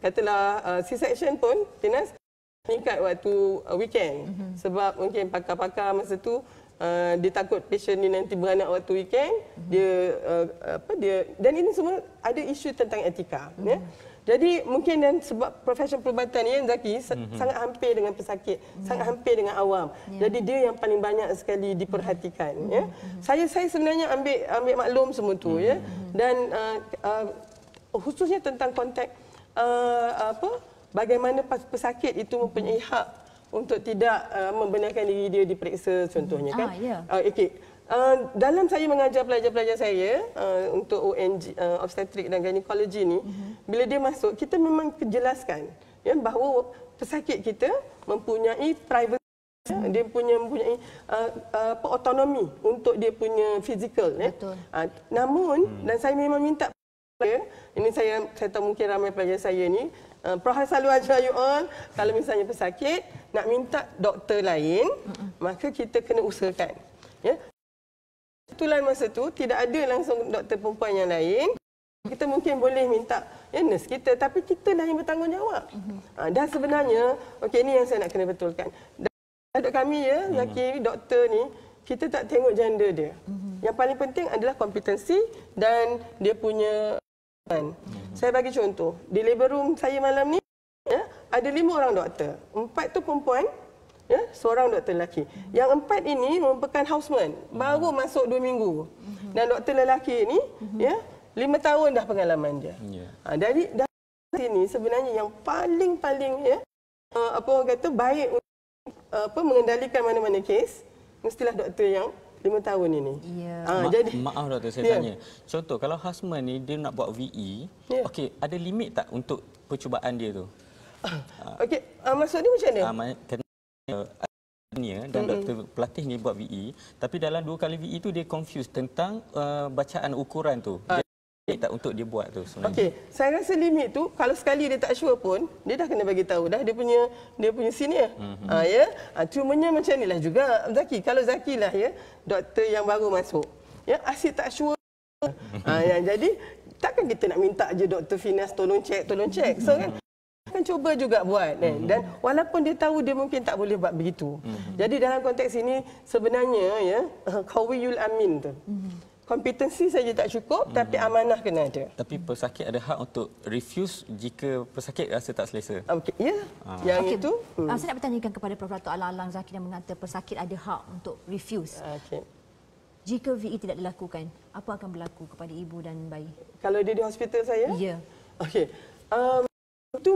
katalah uh, C section pun tinas meningkat waktu uh, weekend hmm sebab mungkin pakar-pakar masa tu uh, dia takut patient ni nanti beranak waktu weekend mm-hmm. dia uh, apa dia dan ini semua ada isu tentang etika mm-hmm. ya mhm. jadi mungkin dan sebab profesion perubatan ni ya, Zaki mm-hmm. sangat hampir dengan pesakit mm-hmm. sangat hampir dengan awam yeah. jadi dia yang paling banyak sekali diperhatikan mm-hmm. ya mm-hmm. saya saya sebenarnya ambil ambil maklum semua tu mm-hmm. ya mhm. Mhm. dan uh, uh, khususnya tentang konteks uh, apa bagaimana pesakit itu mempunyai hak untuk tidak uh, membenarkan diri dia diperiksa contohnya hmm. kan. Ah, yeah. Ya. uh, okay. Uh, dalam saya mengajar pelajar-pelajar saya uh, untuk ONG uh, ah, obstetrik dan ginekologi ni mm-hmm. bila dia masuk kita memang jelaskan ya bahawa pesakit kita mempunyai privacy dia punya mempunyai uh, uh, autonomy untuk dia punya physical ya Uh, namun hmm dan saya memang minta ya, ini saya saya tahu mungkin ramai pelajar saya ni uh, eh, Perhal selalu ajar you all Kalau misalnya pesakit Nak minta doktor lain Mm-mm. Maka kita kena usahakan Ya Kebetulan masa tu Tidak ada langsung doktor perempuan yang lain Kita mungkin boleh minta ya, Nurse kita Tapi kita dah yang bertanggungjawab mm-hmm. uh, Dan sebenarnya Okey ni yang saya nak kena betulkan Dadah kami ya Lelaki mm-hmm. doktor ni Kita tak tengok gender dia mm-hmm. Yang paling penting adalah kompetensi Dan dia punya Mm-hmm. Saya bagi contoh, di labor room saya malam ni ya, ada lima orang doktor. Empat tu perempuan, ya, seorang doktor lelaki. Mm-hmm. Yang empat ini merupakan houseman, mm-hmm. baru masuk dua minggu. Mm-hmm. Dan doktor lelaki ini, mm-hmm. ya, lima tahun dah pengalaman dia. Yeah. Ha, dari dari sini sebenarnya yang paling-paling ya, eh, apa orang kata baik untuk apa mengendalikan mana-mana kes mestilah doktor yang lima tahun ini. Ya. Ha, Ma- jadi maaf doktor saya ya. tanya. Contoh kalau husband ni dia nak buat VE, ya. okey, ada limit tak untuk percubaan dia tu? Ah, okey, uh, maksud dia macam mana? Uh, kena eh, dia dan mm-hmm. doktor pelatih ni buat VE tapi dalam dua kali VE tu dia confuse tentang uh, bacaan ukuran tu uh limit tak untuk dia buat tu sebenarnya? Okey, saya rasa limit tu kalau sekali dia tak sure pun, dia dah kena bagi tahu dah dia punya dia punya senior. Mm-hmm. Ha, ya. Ha, cumanya macam inilah juga Zaki. Kalau Zaki lah ya, doktor yang baru masuk. Ya, asyik tak sure. Ha, mhm. ah, yang jadi takkan kita nak minta je doktor Finas tolong cek, tolong cek. So kan mhm. akan cuba juga buat eh. dan walaupun dia tahu dia mungkin tak boleh buat begitu. Mm-hmm. Jadi dalam konteks ini sebenarnya ya, qawiyul amin tu. Mm-hmm kompetensi saja tak cukup hmm tapi amanah kena ada. Tapi pesakit ada hak untuk refuse jika pesakit rasa tak selesa. Okey, ya. Ah. Yang okay. itu. Ah, hmm. Saya nak bertanyakan kepada Prof Dato Alang-alang Zakir yang mengata pesakit ada hak untuk refuse. Okey. Jika VE tidak dilakukan, apa akan berlaku kepada ibu dan bayi? Kalau dia di hospital saya? Ya. Okey. Um itu,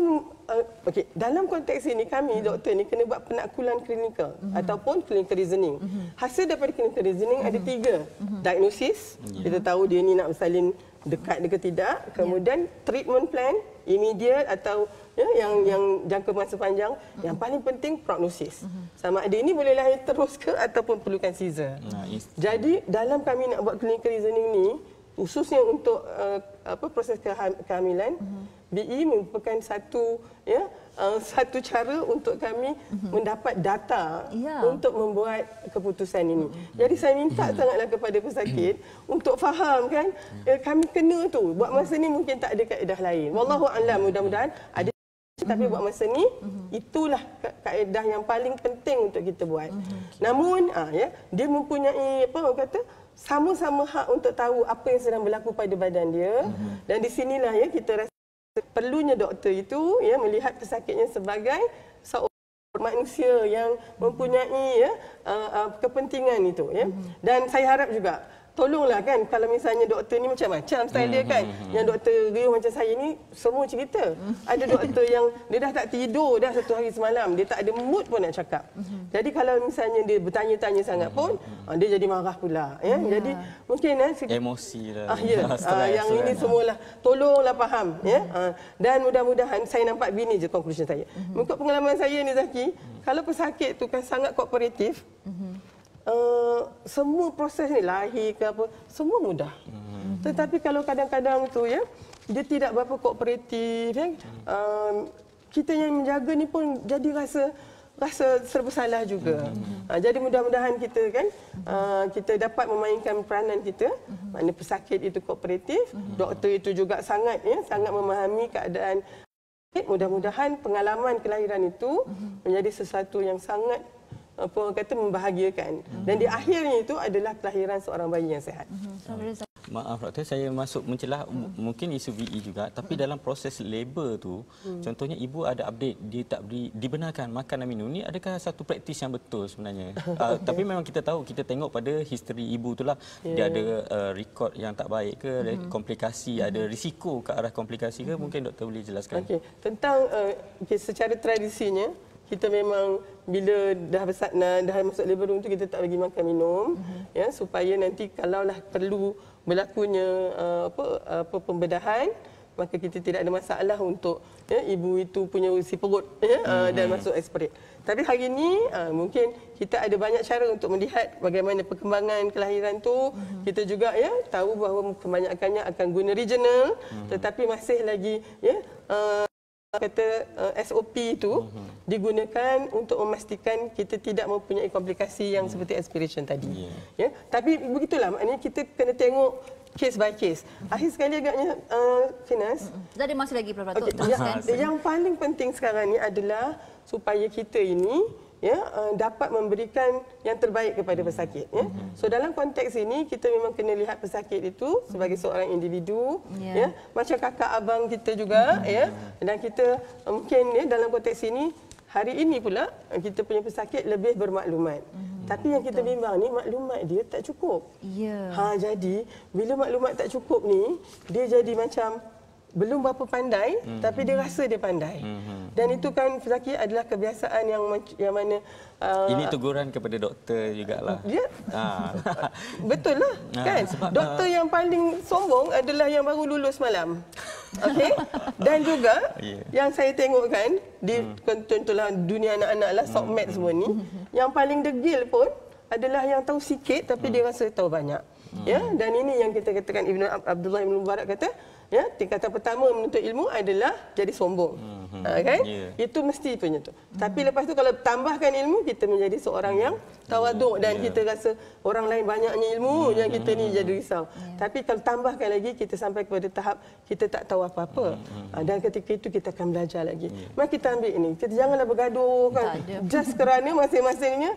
uh, okay. dalam konteks ini kami mm. doktor ni kena buat penakulan klinikal mm. ataupun clinical reasoning. Mm. Hasil daripada clinical reasoning mm. ada mhm. tiga. Mm. Diagnosis, yeah. Mhm. kita tahu dia ni nak bersalin dekat ke tidak. Ya. Kemudian yeah. treatment plan, immediate atau ya, yang mm. yang jangka masa panjang. Mm. Yang paling penting, prognosis. Mm. Sama ada ini boleh lahir terus ke ataupun perlukan seizure. Nah, Jadi dalam kami nak buat clinical reasoning ni, khususnya untuk uh, apa proses kehamilan, mm BE merupakan satu ya uh, satu cara untuk kami mm-hmm. mendapat data yeah. untuk membuat keputusan ini. Mm-hmm. Jadi saya minta mm-hmm. sangatlah kepada pesakit mm-hmm. untuk faham kan mm-hmm. kami kena tu buat masa ni mungkin tak ada kaedah lain. Wallahu a'lam mhm. mudah-mudahan ada mm-hmm. tapi mhm. buat masa ni mm-hmm. itulah kaedah yang paling penting untuk kita buat. Mm-hmm. Namun uh, ya dia mempunyai apa orang kata sama-sama hak untuk tahu apa yang sedang berlaku pada badan dia mm-hmm. dan di sinilah ya kita rasa perlunya doktor itu ya melihat pesakitnya sebagai seorang manusia yang mempunyai ya uh, uh, kepentingan itu ya. Mhm. Dan saya harap juga tolonglah kan kalau misalnya doktor ni macam-macam style hmm, dia kan hmm, hmm yang hmm. doktor riuh macam saya ni semua cerita hmm. ada doktor yang dia dah tak tidur dah satu hari semalam dia tak ada mood pun nak cakap jadi kalau misalnya dia bertanya-tanya sangat pun hmm, ah, dia jadi marah pula ya hmm, jadi ya. mungkin eh, se- emosi lah ah, ya. ah, yang lah ini kan. semualah tolonglah faham hmm. ya ah, dan mudah-mudahan saya nampak bini je conclusion saya hmm. mengikut pengalaman saya ni Zaki hmm. kalau pesakit tu kan sangat kooperatif hmm uh, semua proses ni lahir ke apa semua mudah hmm. tetapi kalau kadang-kadang tu ya dia tidak berapa kooperatif ya hmm. Eh, kita yang menjaga ni pun jadi rasa rasa serba salah juga. Mm-hmm. jadi mudah-mudahan kita kan uh, kita dapat memainkan peranan kita. Mm-hmm. Mana pesakit itu kooperatif, mm-hmm. doktor itu juga sangat ya sangat memahami keadaan. Mudah-mudahan pengalaman kelahiran itu mm-hmm. menjadi sesuatu yang sangat apa orang kata membahagiakan hmm. dan di akhirnya itu adalah kelahiran seorang bayi yang sihat. Hmm. Maaf doktor saya masuk mencelah hmm. mungkin isu VE juga tapi hmm. dalam proses labor tu hmm. contohnya ibu ada update dia tak beri dibenarkan makan dan minum ni adakah satu praktis yang betul sebenarnya. uh, tapi memang kita tahu kita tengok pada history ibu itulah yeah. dia ya. ada uh, record yang tak baik ke hmm. komplikasi hmm. ada risiko ke arah komplikasi ke hmm. mungkin doktor boleh jelaskan. Okey tentang uh, eh, okay, secara tradisinya kita memang bila dah besar dah masuk labor room tu kita tak bagi makan minum mm-hmm. ya supaya nanti kalaulah perlu berlakunya uh, apa uh, apa uh, pembedahan maka kita tidak ada masalah untuk ya ibu itu punya usi perut ya mm-hmm. uh, mhm. dan masuk aspirate tapi hari ini uh, mungkin kita ada banyak cara untuk melihat bagaimana perkembangan kelahiran tu mm-hmm. kita juga ya tahu bahawa kebanyakannya akan guna regional mm-hmm. tetapi masih lagi ya uh, kata uh, eh, SOP itu mm-hmm. digunakan untuk memastikan kita tidak mempunyai komplikasi yang mm. seperti aspiration tadi. Yeah. Ya. Tapi begitulah maknanya kita kena tengok case by case. Akhir sekali agaknya uh, Finas. Tak ada masa lagi Prof. Okay. Yang, yang paling penting sekarang ni adalah supaya kita ini ya uh, dapat memberikan yang terbaik kepada pesakit ya. Mm-hmm. So dalam konteks ini kita memang kena lihat pesakit itu sebagai seorang individu yeah. ya macam kakak abang kita juga mm-hmm. ya dan kita eh, mungkin ya dalam konteks ini hari ini pula eh, kita punya pesakit lebih bermaklumat. Mm-hmm. Tapi yang kita bimbang ni maklumat dia tak cukup. Ya. Yeah. Ha jadi bila maklumat tak cukup ni dia jadi macam belum berapa pandai mm-hmm. tapi dia rasa dia pandai. Mm-hmm. Dan itu kan Zaki adalah kebiasaan yang yang mana uh, Ini teguran kepada doktor jugalah. Ya. Ha. Betul lah ha. kan? Sebab doktor ha. yang paling sombong adalah yang baru lulus malam. Okey? Dan juga yeah. yang saya tengok kan di mm. dunia anak-anak lah mm. med semua ni hmm. yang paling degil pun adalah yang tahu sikit tapi mm. dia hmm. rasa tahu banyak. Mm. Ya, hmm. dan ini yang kita katakan Ibnu Abdullah ibnu Mubarak kata ya tingkatan pertama menuntut ilmu adalah jadi sombong hmm, hmm, ha, kan yeah. itu mesti punya tu hmm. tapi lepas tu kalau tambahkan ilmu kita menjadi seorang yang tawaduk dan yeah. kita rasa orang lain banyaknya ilmu hmm. yang kita ni jadi risau yeah. tapi kalau tambahkan lagi kita sampai kepada tahap kita tak tahu apa-apa hmm, hmm. dan ketika itu kita akan belajar lagi yeah. mari kita ambil ini kita janganlah bergaduh kan just kerana masing-masingnya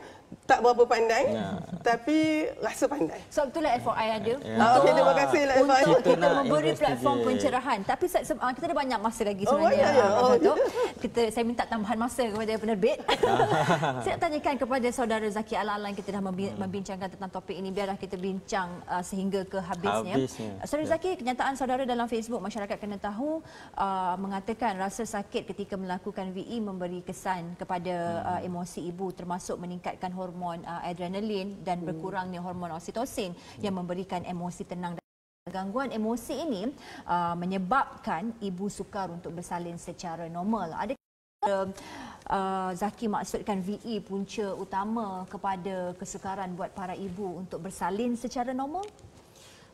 tak berapa pandai ya. tapi rasa pandai. Sebab so, itulah FOI ada. Ya. Untuk, ah, okay, terima ah, kasih lah FOI. Untuk kita memberi platform pencerahan. Tapi ah, kita ada banyak masa lagi oh, sebenarnya. Oh, banyak, ya. oh, kita, saya minta tambahan masa kepada penerbit. saya tanyakan kepada saudara Zaki Alalan kita dah hmm. membincangkan tentang topik ini. Biarlah kita bincang uh, sehingga ke habisnya. habisnya. Ah, saudara ya. Zaki, kenyataan saudara dalam Facebook masyarakat kena tahu uh, mengatakan rasa sakit ketika melakukan VE memberi kesan kepada uh, emosi ibu termasuk meningkatkan hormon uh, adrenalin dan hmm. berkurangnya hormon oksitosin yang memberikan emosi tenang Gangguan emosi ini uh, menyebabkan ibu sukar untuk bersalin secara normal. Ada uh, Zaki maksudkan VE punca utama kepada kesukaran buat para ibu untuk bersalin secara normal?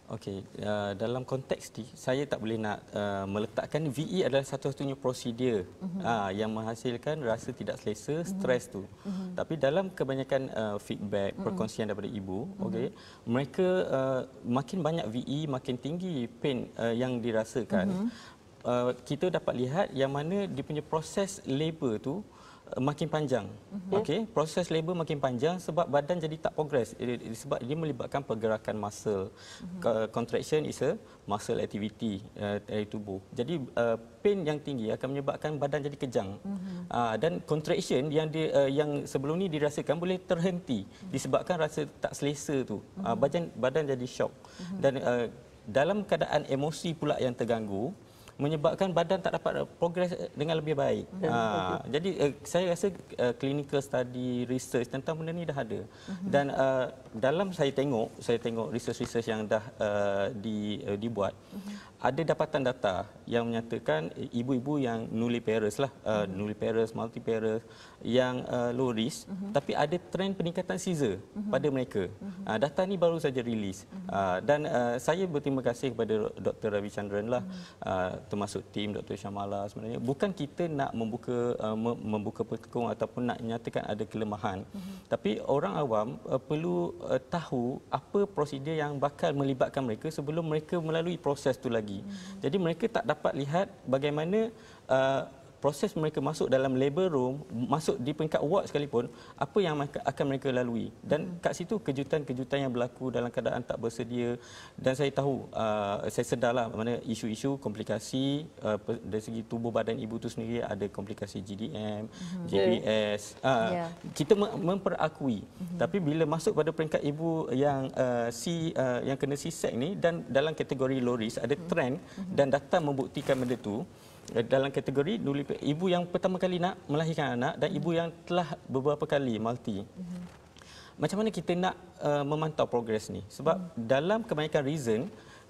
Okey, uh, dalam konteks ni saya tak boleh nak uh, meletakkan VE adalah satu-satunya prosedur uh-huh. uh, yang menghasilkan rasa tidak selesa, uh-huh. stres tu. Uh-huh. Tapi dalam kebanyakan uh, feedback perkongsian uh-huh. daripada ibu, uh-huh. okey, mereka uh, makin banyak VE, makin tinggi pain uh, yang dirasakan. Uh-huh. Uh, kita dapat lihat yang mana dia punya proses labor tu uh, Uh, makin panjang. Mm-hmm. Okey, proses labor makin panjang sebab badan jadi tak progres. sebab dia melibatkan pergerakan muscle. Mm-hmm. Contraction is a muscle activity uh, dari tubuh. Jadi uh, pain yang tinggi akan menyebabkan badan jadi kejang. Mm-hmm. Uh, dan contraction yang di, uh, yang sebelum ni dirasakan boleh terhenti mm-hmm. disebabkan rasa tak selesa tu. Mm-hmm. Uh, mhm. badan badan jadi shock. Mm-hmm. Dan uh, dalam keadaan emosi pula yang terganggu, menyebabkan badan tak dapat eh, progres eh, dengan lebih baik. Ha, jadi uh, saya rasa uh, clinical study research tentang benda ni dah ada. Uh-huh. Dan uh, dalam saya tengok, saya tengok research-research yang dah uh, di, uh, dibuat. Uh-huh ada dapatan data yang menyatakan eh, ibu-ibu yang nuli parents lah uh, eh, mhm. nuli parents multi parents yang uh, low risk uh-huh. tapi ada trend peningkatan seizure uh-huh. Mhm. pada mereka uh-huh. uh, data ni baru saja rilis uh-huh. Ah, uh, dan uh, saya berterima kasih kepada Dr Ravi Chandran lah uh-huh. uh, termasuk tim Dr Syamala sebenarnya bukan kita nak membuka uh, membuka petukung ataupun nak nyatakan ada kelemahan uh-huh. tapi orang awam uh, perlu uh, tahu apa prosedur yang bakal melibatkan mereka sebelum mereka melalui proses tu lagi lagi. Jadi mereka tak dapat lihat bagaimana uh, proses mereka masuk dalam labor room masuk di peringkat ward sekalipun apa yang akan mereka lalui dan kat situ kejutan-kejutan yang berlaku dalam keadaan tak bersedia dan saya tahu uh, saya sedarlah mana isu-isu komplikasi uh, dari segi tubuh badan ibu itu sendiri ada komplikasi GDM JBS mhm. uh, yeah. kita memperakui uh tapi bila masuk pada peringkat ibu yang uh, si uh, yang kena C-sec ni dan dalam kategori loris ada mhm. trend uh dan data membuktikan benda tu Eh, dalam kategori nuli ibu yang pertama kali nak melahirkan anak dan ibu yang telah beberapa kali multi. Mhm. Macam mana kita nak uh, memantau progres ni? Sebab hmm. dalam kebanyakan reason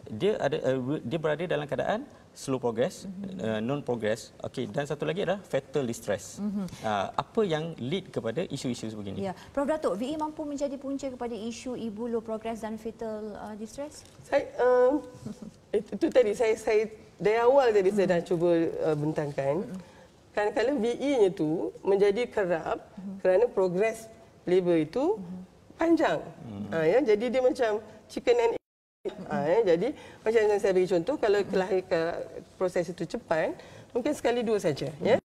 dia ada uh, dia berada dalam keadaan slow progress, mm-hmm. uh, non progress. Okey, dan satu lagi adalah fetal distress. Mm-hmm. Uh, apa yang lead kepada isu-isu sebegini? Ya. Yeah. Prof Datuk, VE mampu menjadi punca kepada isu ibu low progress dan fetal uh, distress? Saya uh, itu tadi saya saya dari awal tadi saya dah cuba uh, bentangkan kadang-kadang VE-nya tu menjadi kerap kerana progres labor itu panjang. Ha, ya? jadi dia macam chicken and egg. Ha, ya? jadi macam yang saya bagi contoh kalau kelahiran proses itu cepat mungkin sekali dua saja ya.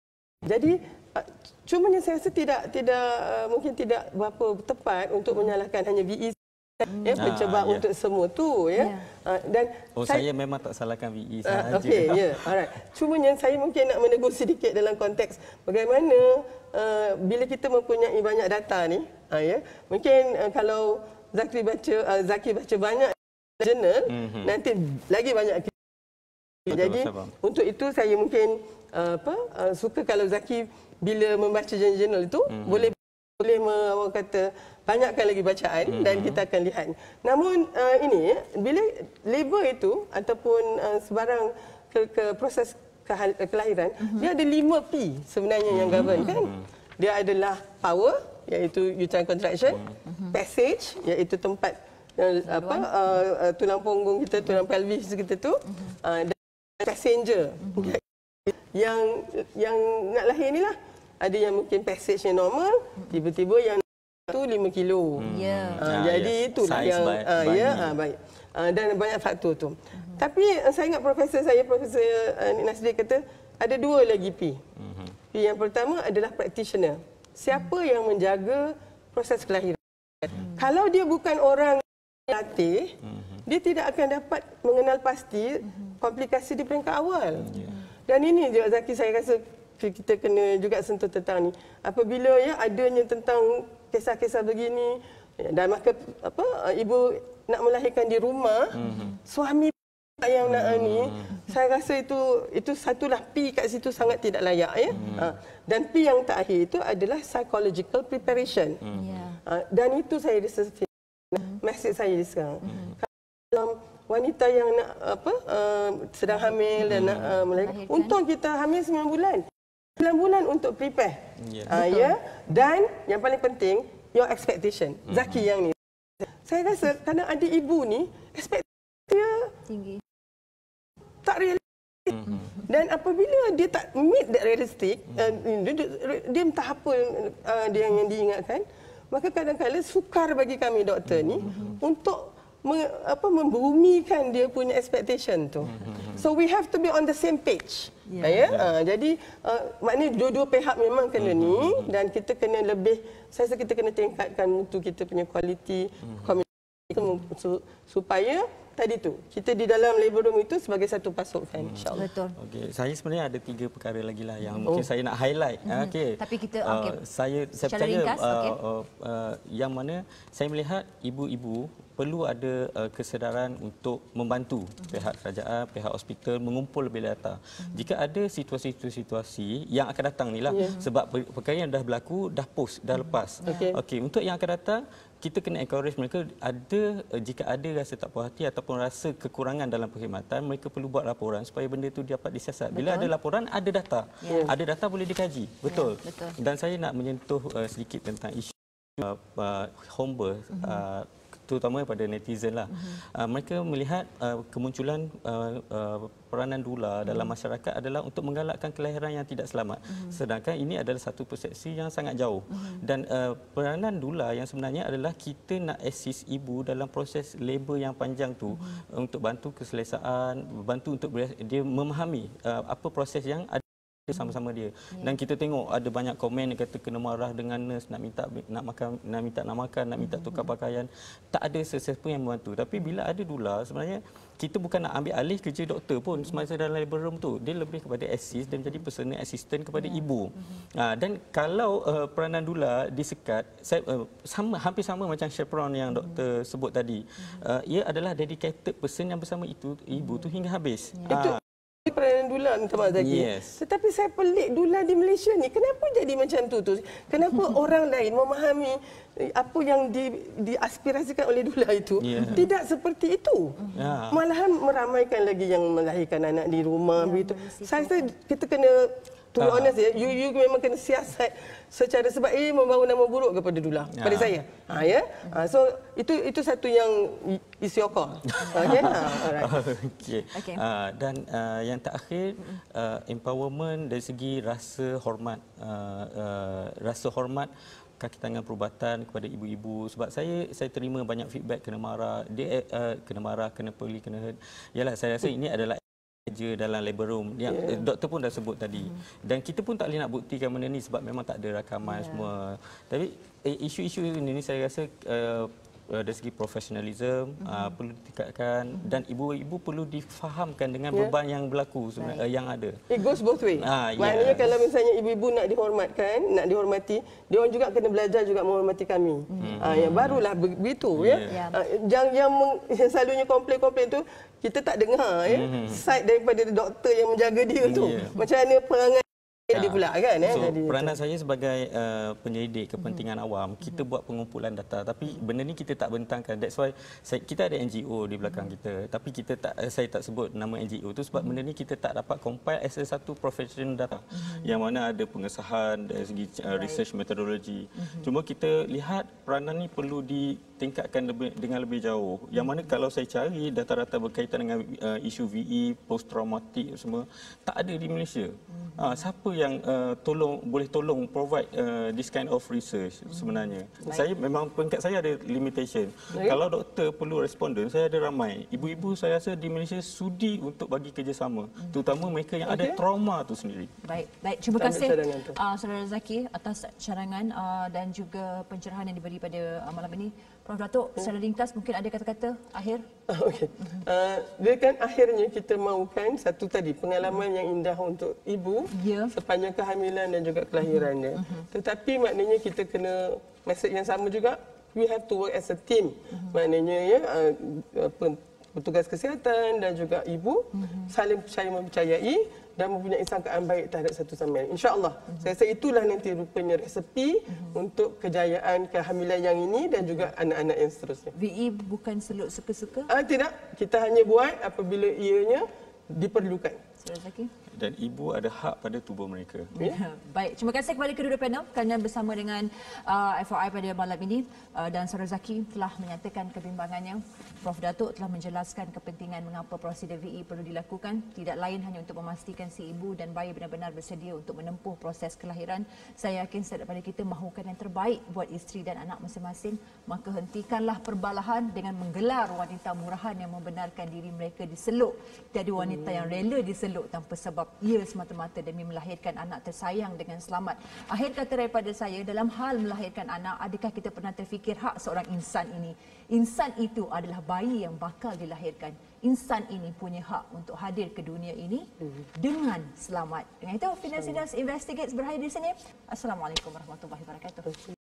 Jadi ah, cuma yang saya rasa tidak tidak mungkin tidak berapa tepat untuk menyalahkan hanya VE Ya, hmm. pencuba ah, ya. untuk semua tu ya. Yeah. Ya. dan oh, saya, saya memang tak salahkan VE sahaja. Uh, Okey, ya. Yeah, alright. Cuma yang saya mungkin nak menegur sedikit dalam konteks bagaimana uh, bila kita mempunyai banyak data ni, uh, ya. Yeah, mungkin uh, kalau Zaki baca uh, Zaki baca banyak jurnal, mm-hmm. nanti lagi banyak kita. Jadi sabar. untuk itu saya mungkin uh, apa uh, suka kalau Zaki bila membaca jurnal itu mm-hmm. boleh boleh mahu kata banyakkan lagi bacaan hmm. dan kita akan lihat. Namun uh, ini bila labor itu ataupun uh, sebarang ke, ke proses ke, kelahiran hmm. dia ada lima P sebenarnya hmm. yang govern kan. Hmm. Dia adalah power iaitu uterine contraction, hmm. hmm. passage iaitu tempat yang Seluruh. apa uh, tulang punggung kita tulang pelvis kita tu uh, dan passenger mm-hmm. yang yang nak lahir inilah ada yang mungkin passage yang normal tiba-tiba yang tu 5 kilo. Hmm. Yeah. Ya. Uh, ah, ya. Jadi ya. itulah Size yang uh, ya uh, baik. Uh, dan banyak faktor tu. uh Tapi saya ingat profesor saya profesor uh, Nasri kata ada dua lagi P. uh P yang pertama adalah practitioner. Siapa uh yang menjaga proses kelahiran? uh Kalau dia bukan orang latih, uh dia tidak akan dapat mengenal pasti komplikasi di peringkat awal. Uh-huh. Dan ini juga Zaki saya rasa kita kena juga sentuh tentang ni. Apabila ya adanya tentang kisah-kisah begini dan maka apa ibu nak melahirkan di rumah mm-hmm. suami tak yang nak mm-hmm. ni mhm. saya rasa itu itu satulah P kat situ sangat tidak layak ya mm-hmm. ha. dan P yang terakhir itu adalah psychological preparation mm-hmm. ha. dan itu saya rasa mm-hmm. message saya sekarang mm-hmm. dalam wanita yang nak apa uh, sedang hamil mm-hmm. dan mhm. nak uh, melahirkan untung kita hamil 9 bulan 9 bulan untuk prepare. Ya. Uh, ah, yeah. Dan yang paling penting, your expectation. Mm -hmm. Zaki yang ni. Saya rasa kerana ada ibu ni, expectation dia tinggi. Tak realistik. Mhm. Dan apabila dia tak meet that realistic, -hmm. uh, dia, dia, dia entah apa yang, uh, eh, dia yang, diingatkan, maka kadang-kadang sukar bagi kami doktor ni -hmm. untuk me, apa membumikan dia punya expectation tu. Mm-hmm. So we have to be on the same page. Ya. Yeah. Yeah. Uh, jadi uh, maknanya dua-dua pihak memang kena mm-hmm. ni dan kita kena lebih saya rasa kita kena tingkatkan mutu kita punya kualiti mm-hmm supaya tadi tu kita di dalam labor room itu sebagai satu pasukan hmm. insyaallah betul okey saya sebenarnya ada tiga perkara lagi lah yang oh. mungkin saya nak highlight hmm. okey tapi kita ah, okay. saya saya percaya uh, ah, okay. uh, uh, yang mana saya melihat ibu-ibu perlu ada uh, kesedaran untuk membantu hmm. pihak kerajaan pihak hospital mengumpul lebih data hmm. jika ada situasi-situasi yang akan datang nilah yeah. sebab perkara yang dah berlaku dah post dah hmm. lepas okey okay. untuk yang akan datang kita kena encourage mereka ada eh, jika ada rasa tak puas hati ataupun rasa kekurangan dalam perkhidmatan mereka perlu buat laporan supaya benda itu dapat disiasat bila betul. ada laporan ada data yeah. ada data boleh dikaji betul, yeah, betul. dan saya nak menyentuh uh, sedikit tentang isu uh, uh, home mm-hmm. uh, terutama pada netizen lah. Mm-hmm. Uh, mereka melihat uh, kemunculan uh, uh, peranan dula mm-hmm. dalam mhm. masyarakat adalah untuk menggalakkan kelahiran yang tidak selamat. Mm-hmm. Sedangkan ini adalah satu persepsi yang sangat jauh. Mm-hmm. Dan uh, peranan dula yang sebenarnya adalah kita nak assist ibu dalam proses labor yang panjang tu mm-hmm. untuk bantu keselesaan, bantu untuk dia memahami uh, apa proses yang ada sama-sama hmm. dia. Ya. Dan kita tengok ada banyak komen yang kata kena marah dengan nurse nak minta nak makan nak minta nak makan, nak minta tukar hmm. pakaian. Tak ada sesiapa yang membantu. Tapi hmm. bila ada dula sebenarnya kita bukan nak ambil alih kerja doktor pun semasa dalam labor room tu. Dia lebih kepada assist dan jadi personal assistant kepada ya. ibu. Ah, dan kalau eh, peranan dula disekat eh, sama hampir sama macam chaperone yang doktor sebut tadi. Eh, ia adalah dedicated person yang bersama itu ibu tu hingga habis. Yeah. Ya peranan Dulan minta maaf tadi. Yes. Tetapi saya pelik Dulan di Malaysia ni. Kenapa jadi macam tu tu? Kenapa orang lain memahami eh, apa yang di, diaspirasikan oleh Dula itu yeah. tidak seperti itu. Yeah. Malahan meramaikan lagi yang melahirkan anak di rumah yeah, begitu. Saya rasa kita kena To be ah. honest, ya, you, you memang kena siasat secara sebab ini membawa nama buruk kepada Dula, ya. kepada saya. Ha, ya? Ha, so, itu itu satu yang is your call. Okay? Ha, okay. okay. Ha, dan uh, yang terakhir, uh, empowerment dari segi rasa hormat. Uh, uh, rasa hormat kaki tangan perubatan kepada ibu-ibu sebab saya saya terima banyak feedback kena marah dia uh, kena marah kena peli kena hurt. yalah saya rasa ini adalah kerja dalam labor room yang yeah. doktor pun dah sebut tadi mm. dan kita pun tak boleh nak buktikan benda ni sebab memang tak ada rakaman yeah. semua tapi eh, isu-isu ini saya rasa uh, uh, dari segi profesionalisme mm-hmm. uh, perlu ditingkatkan mm-hmm. dan ibu-ibu perlu difahamkan dengan yeah. beban yang berlaku right. uh, yang ada. It goes both way. Ah, Maknanya kalau misalnya ibu-ibu nak dihormatkan, nak dihormati, dia orang juga kena belajar juga menghormati kami. Mm-hmm. Uh, yang barulah begitu ya. Yeah. Uh, yang yang, meng, yang selalunya komplain-komplain tu kita tak dengar ya mm-hmm. side daripada doktor yang menjaga dia tu. Macam mana perangai ha. dia pula kan eh, so, jadi peranan itu. saya sebagai uh, penyelidik kepentingan hmm. awam kita hmm. buat pengumpulan data tapi hmm. benda ni kita tak bentangkan that's why saya, kita ada NGO di belakang hmm. kita tapi kita tak eh, saya tak sebut nama NGO tu sebab hmm. benda ni kita tak dapat compile as satu professional data hmm. yang mana ada pengesahan dari segi uh, research right. methodology hmm. cuma kita lihat peranan ni perlu di tingkatkan lebih, dengan lebih jauh. Yang mana kalau saya cari data-data berkaitan dengan uh, isu VE, post-traumatik semua, tak ada di Malaysia. mm siapa yang yang uh, tolong boleh tolong provide uh, this kind of research hmm. sebenarnya. Baik. Saya memang peringkat saya ada limitation. Baik. Kalau doktor perlu responden, saya ada ramai. Ibu-ibu saya rasa di Malaysia sudi untuk bagi kerjasama, hmm. terutama mereka yang okay. ada trauma tu sendiri. Baik. Baik, terima kasih uh, Saudara Zaki atas cadangan uh, dan juga pencerahan yang diberi pada uh, malam ini. Prof Datuk, oh. secara ringkas mungkin ada kata-kata akhir Oh, Okey. Uh, dia kan akhirnya kita mahukan satu tadi pengalaman yang indah untuk ibu yeah. sepanjang kehamilan dan juga kelahirannya. Uh-huh. Mhm. Tetapi maknanya kita kena mesej yang sama juga we have to work as a team. uh Maknanya ya uh, apa petugas kesihatan dan juga ibu uh saling percaya mempercayai dan mempunyai sangkaan baik terhadap satu sama lain. InsyaAllah. Mm-hmm. Saya rasa itulah nanti rupanya resepi mm-hmm. untuk kejayaan kehamilan yang ini dan juga anak-anak yang seterusnya. VE bukan seluk suka-suka? Ah, tidak. Kita hanya buat apabila ianya diperlukan. Razaki. Dan ibu ada hak pada tubuh mereka. Yeah. Baik, terima kasih kembali ke dua panel kerana bersama dengan uh, FOI pada malam ini uh, dan Sarah Zaki telah menyatakan kebimbangannya. Prof. Datuk telah menjelaskan kepentingan mengapa prosedur VE perlu dilakukan. Tidak lain hanya untuk memastikan si ibu dan bayi benar-benar bersedia untuk menempuh proses kelahiran. Saya yakin setiap pada kita mahukan yang terbaik buat isteri dan anak masing-masing. Maka hentikanlah perbalahan dengan menggelar wanita murahan yang membenarkan diri mereka diseluk. Jadi wanita hmm. yang rela diseluk berpeluk tanpa sebab ia semata-mata demi melahirkan anak tersayang dengan selamat. Akhir kata daripada saya, dalam hal melahirkan anak, adakah kita pernah terfikir hak seorang insan ini? Insan itu adalah bayi yang bakal dilahirkan. Insan ini punya hak untuk hadir ke dunia ini dengan selamat. Dengan itu, Finansinas Investigates berakhir di sini. Assalamualaikum warahmatullahi wabarakatuh.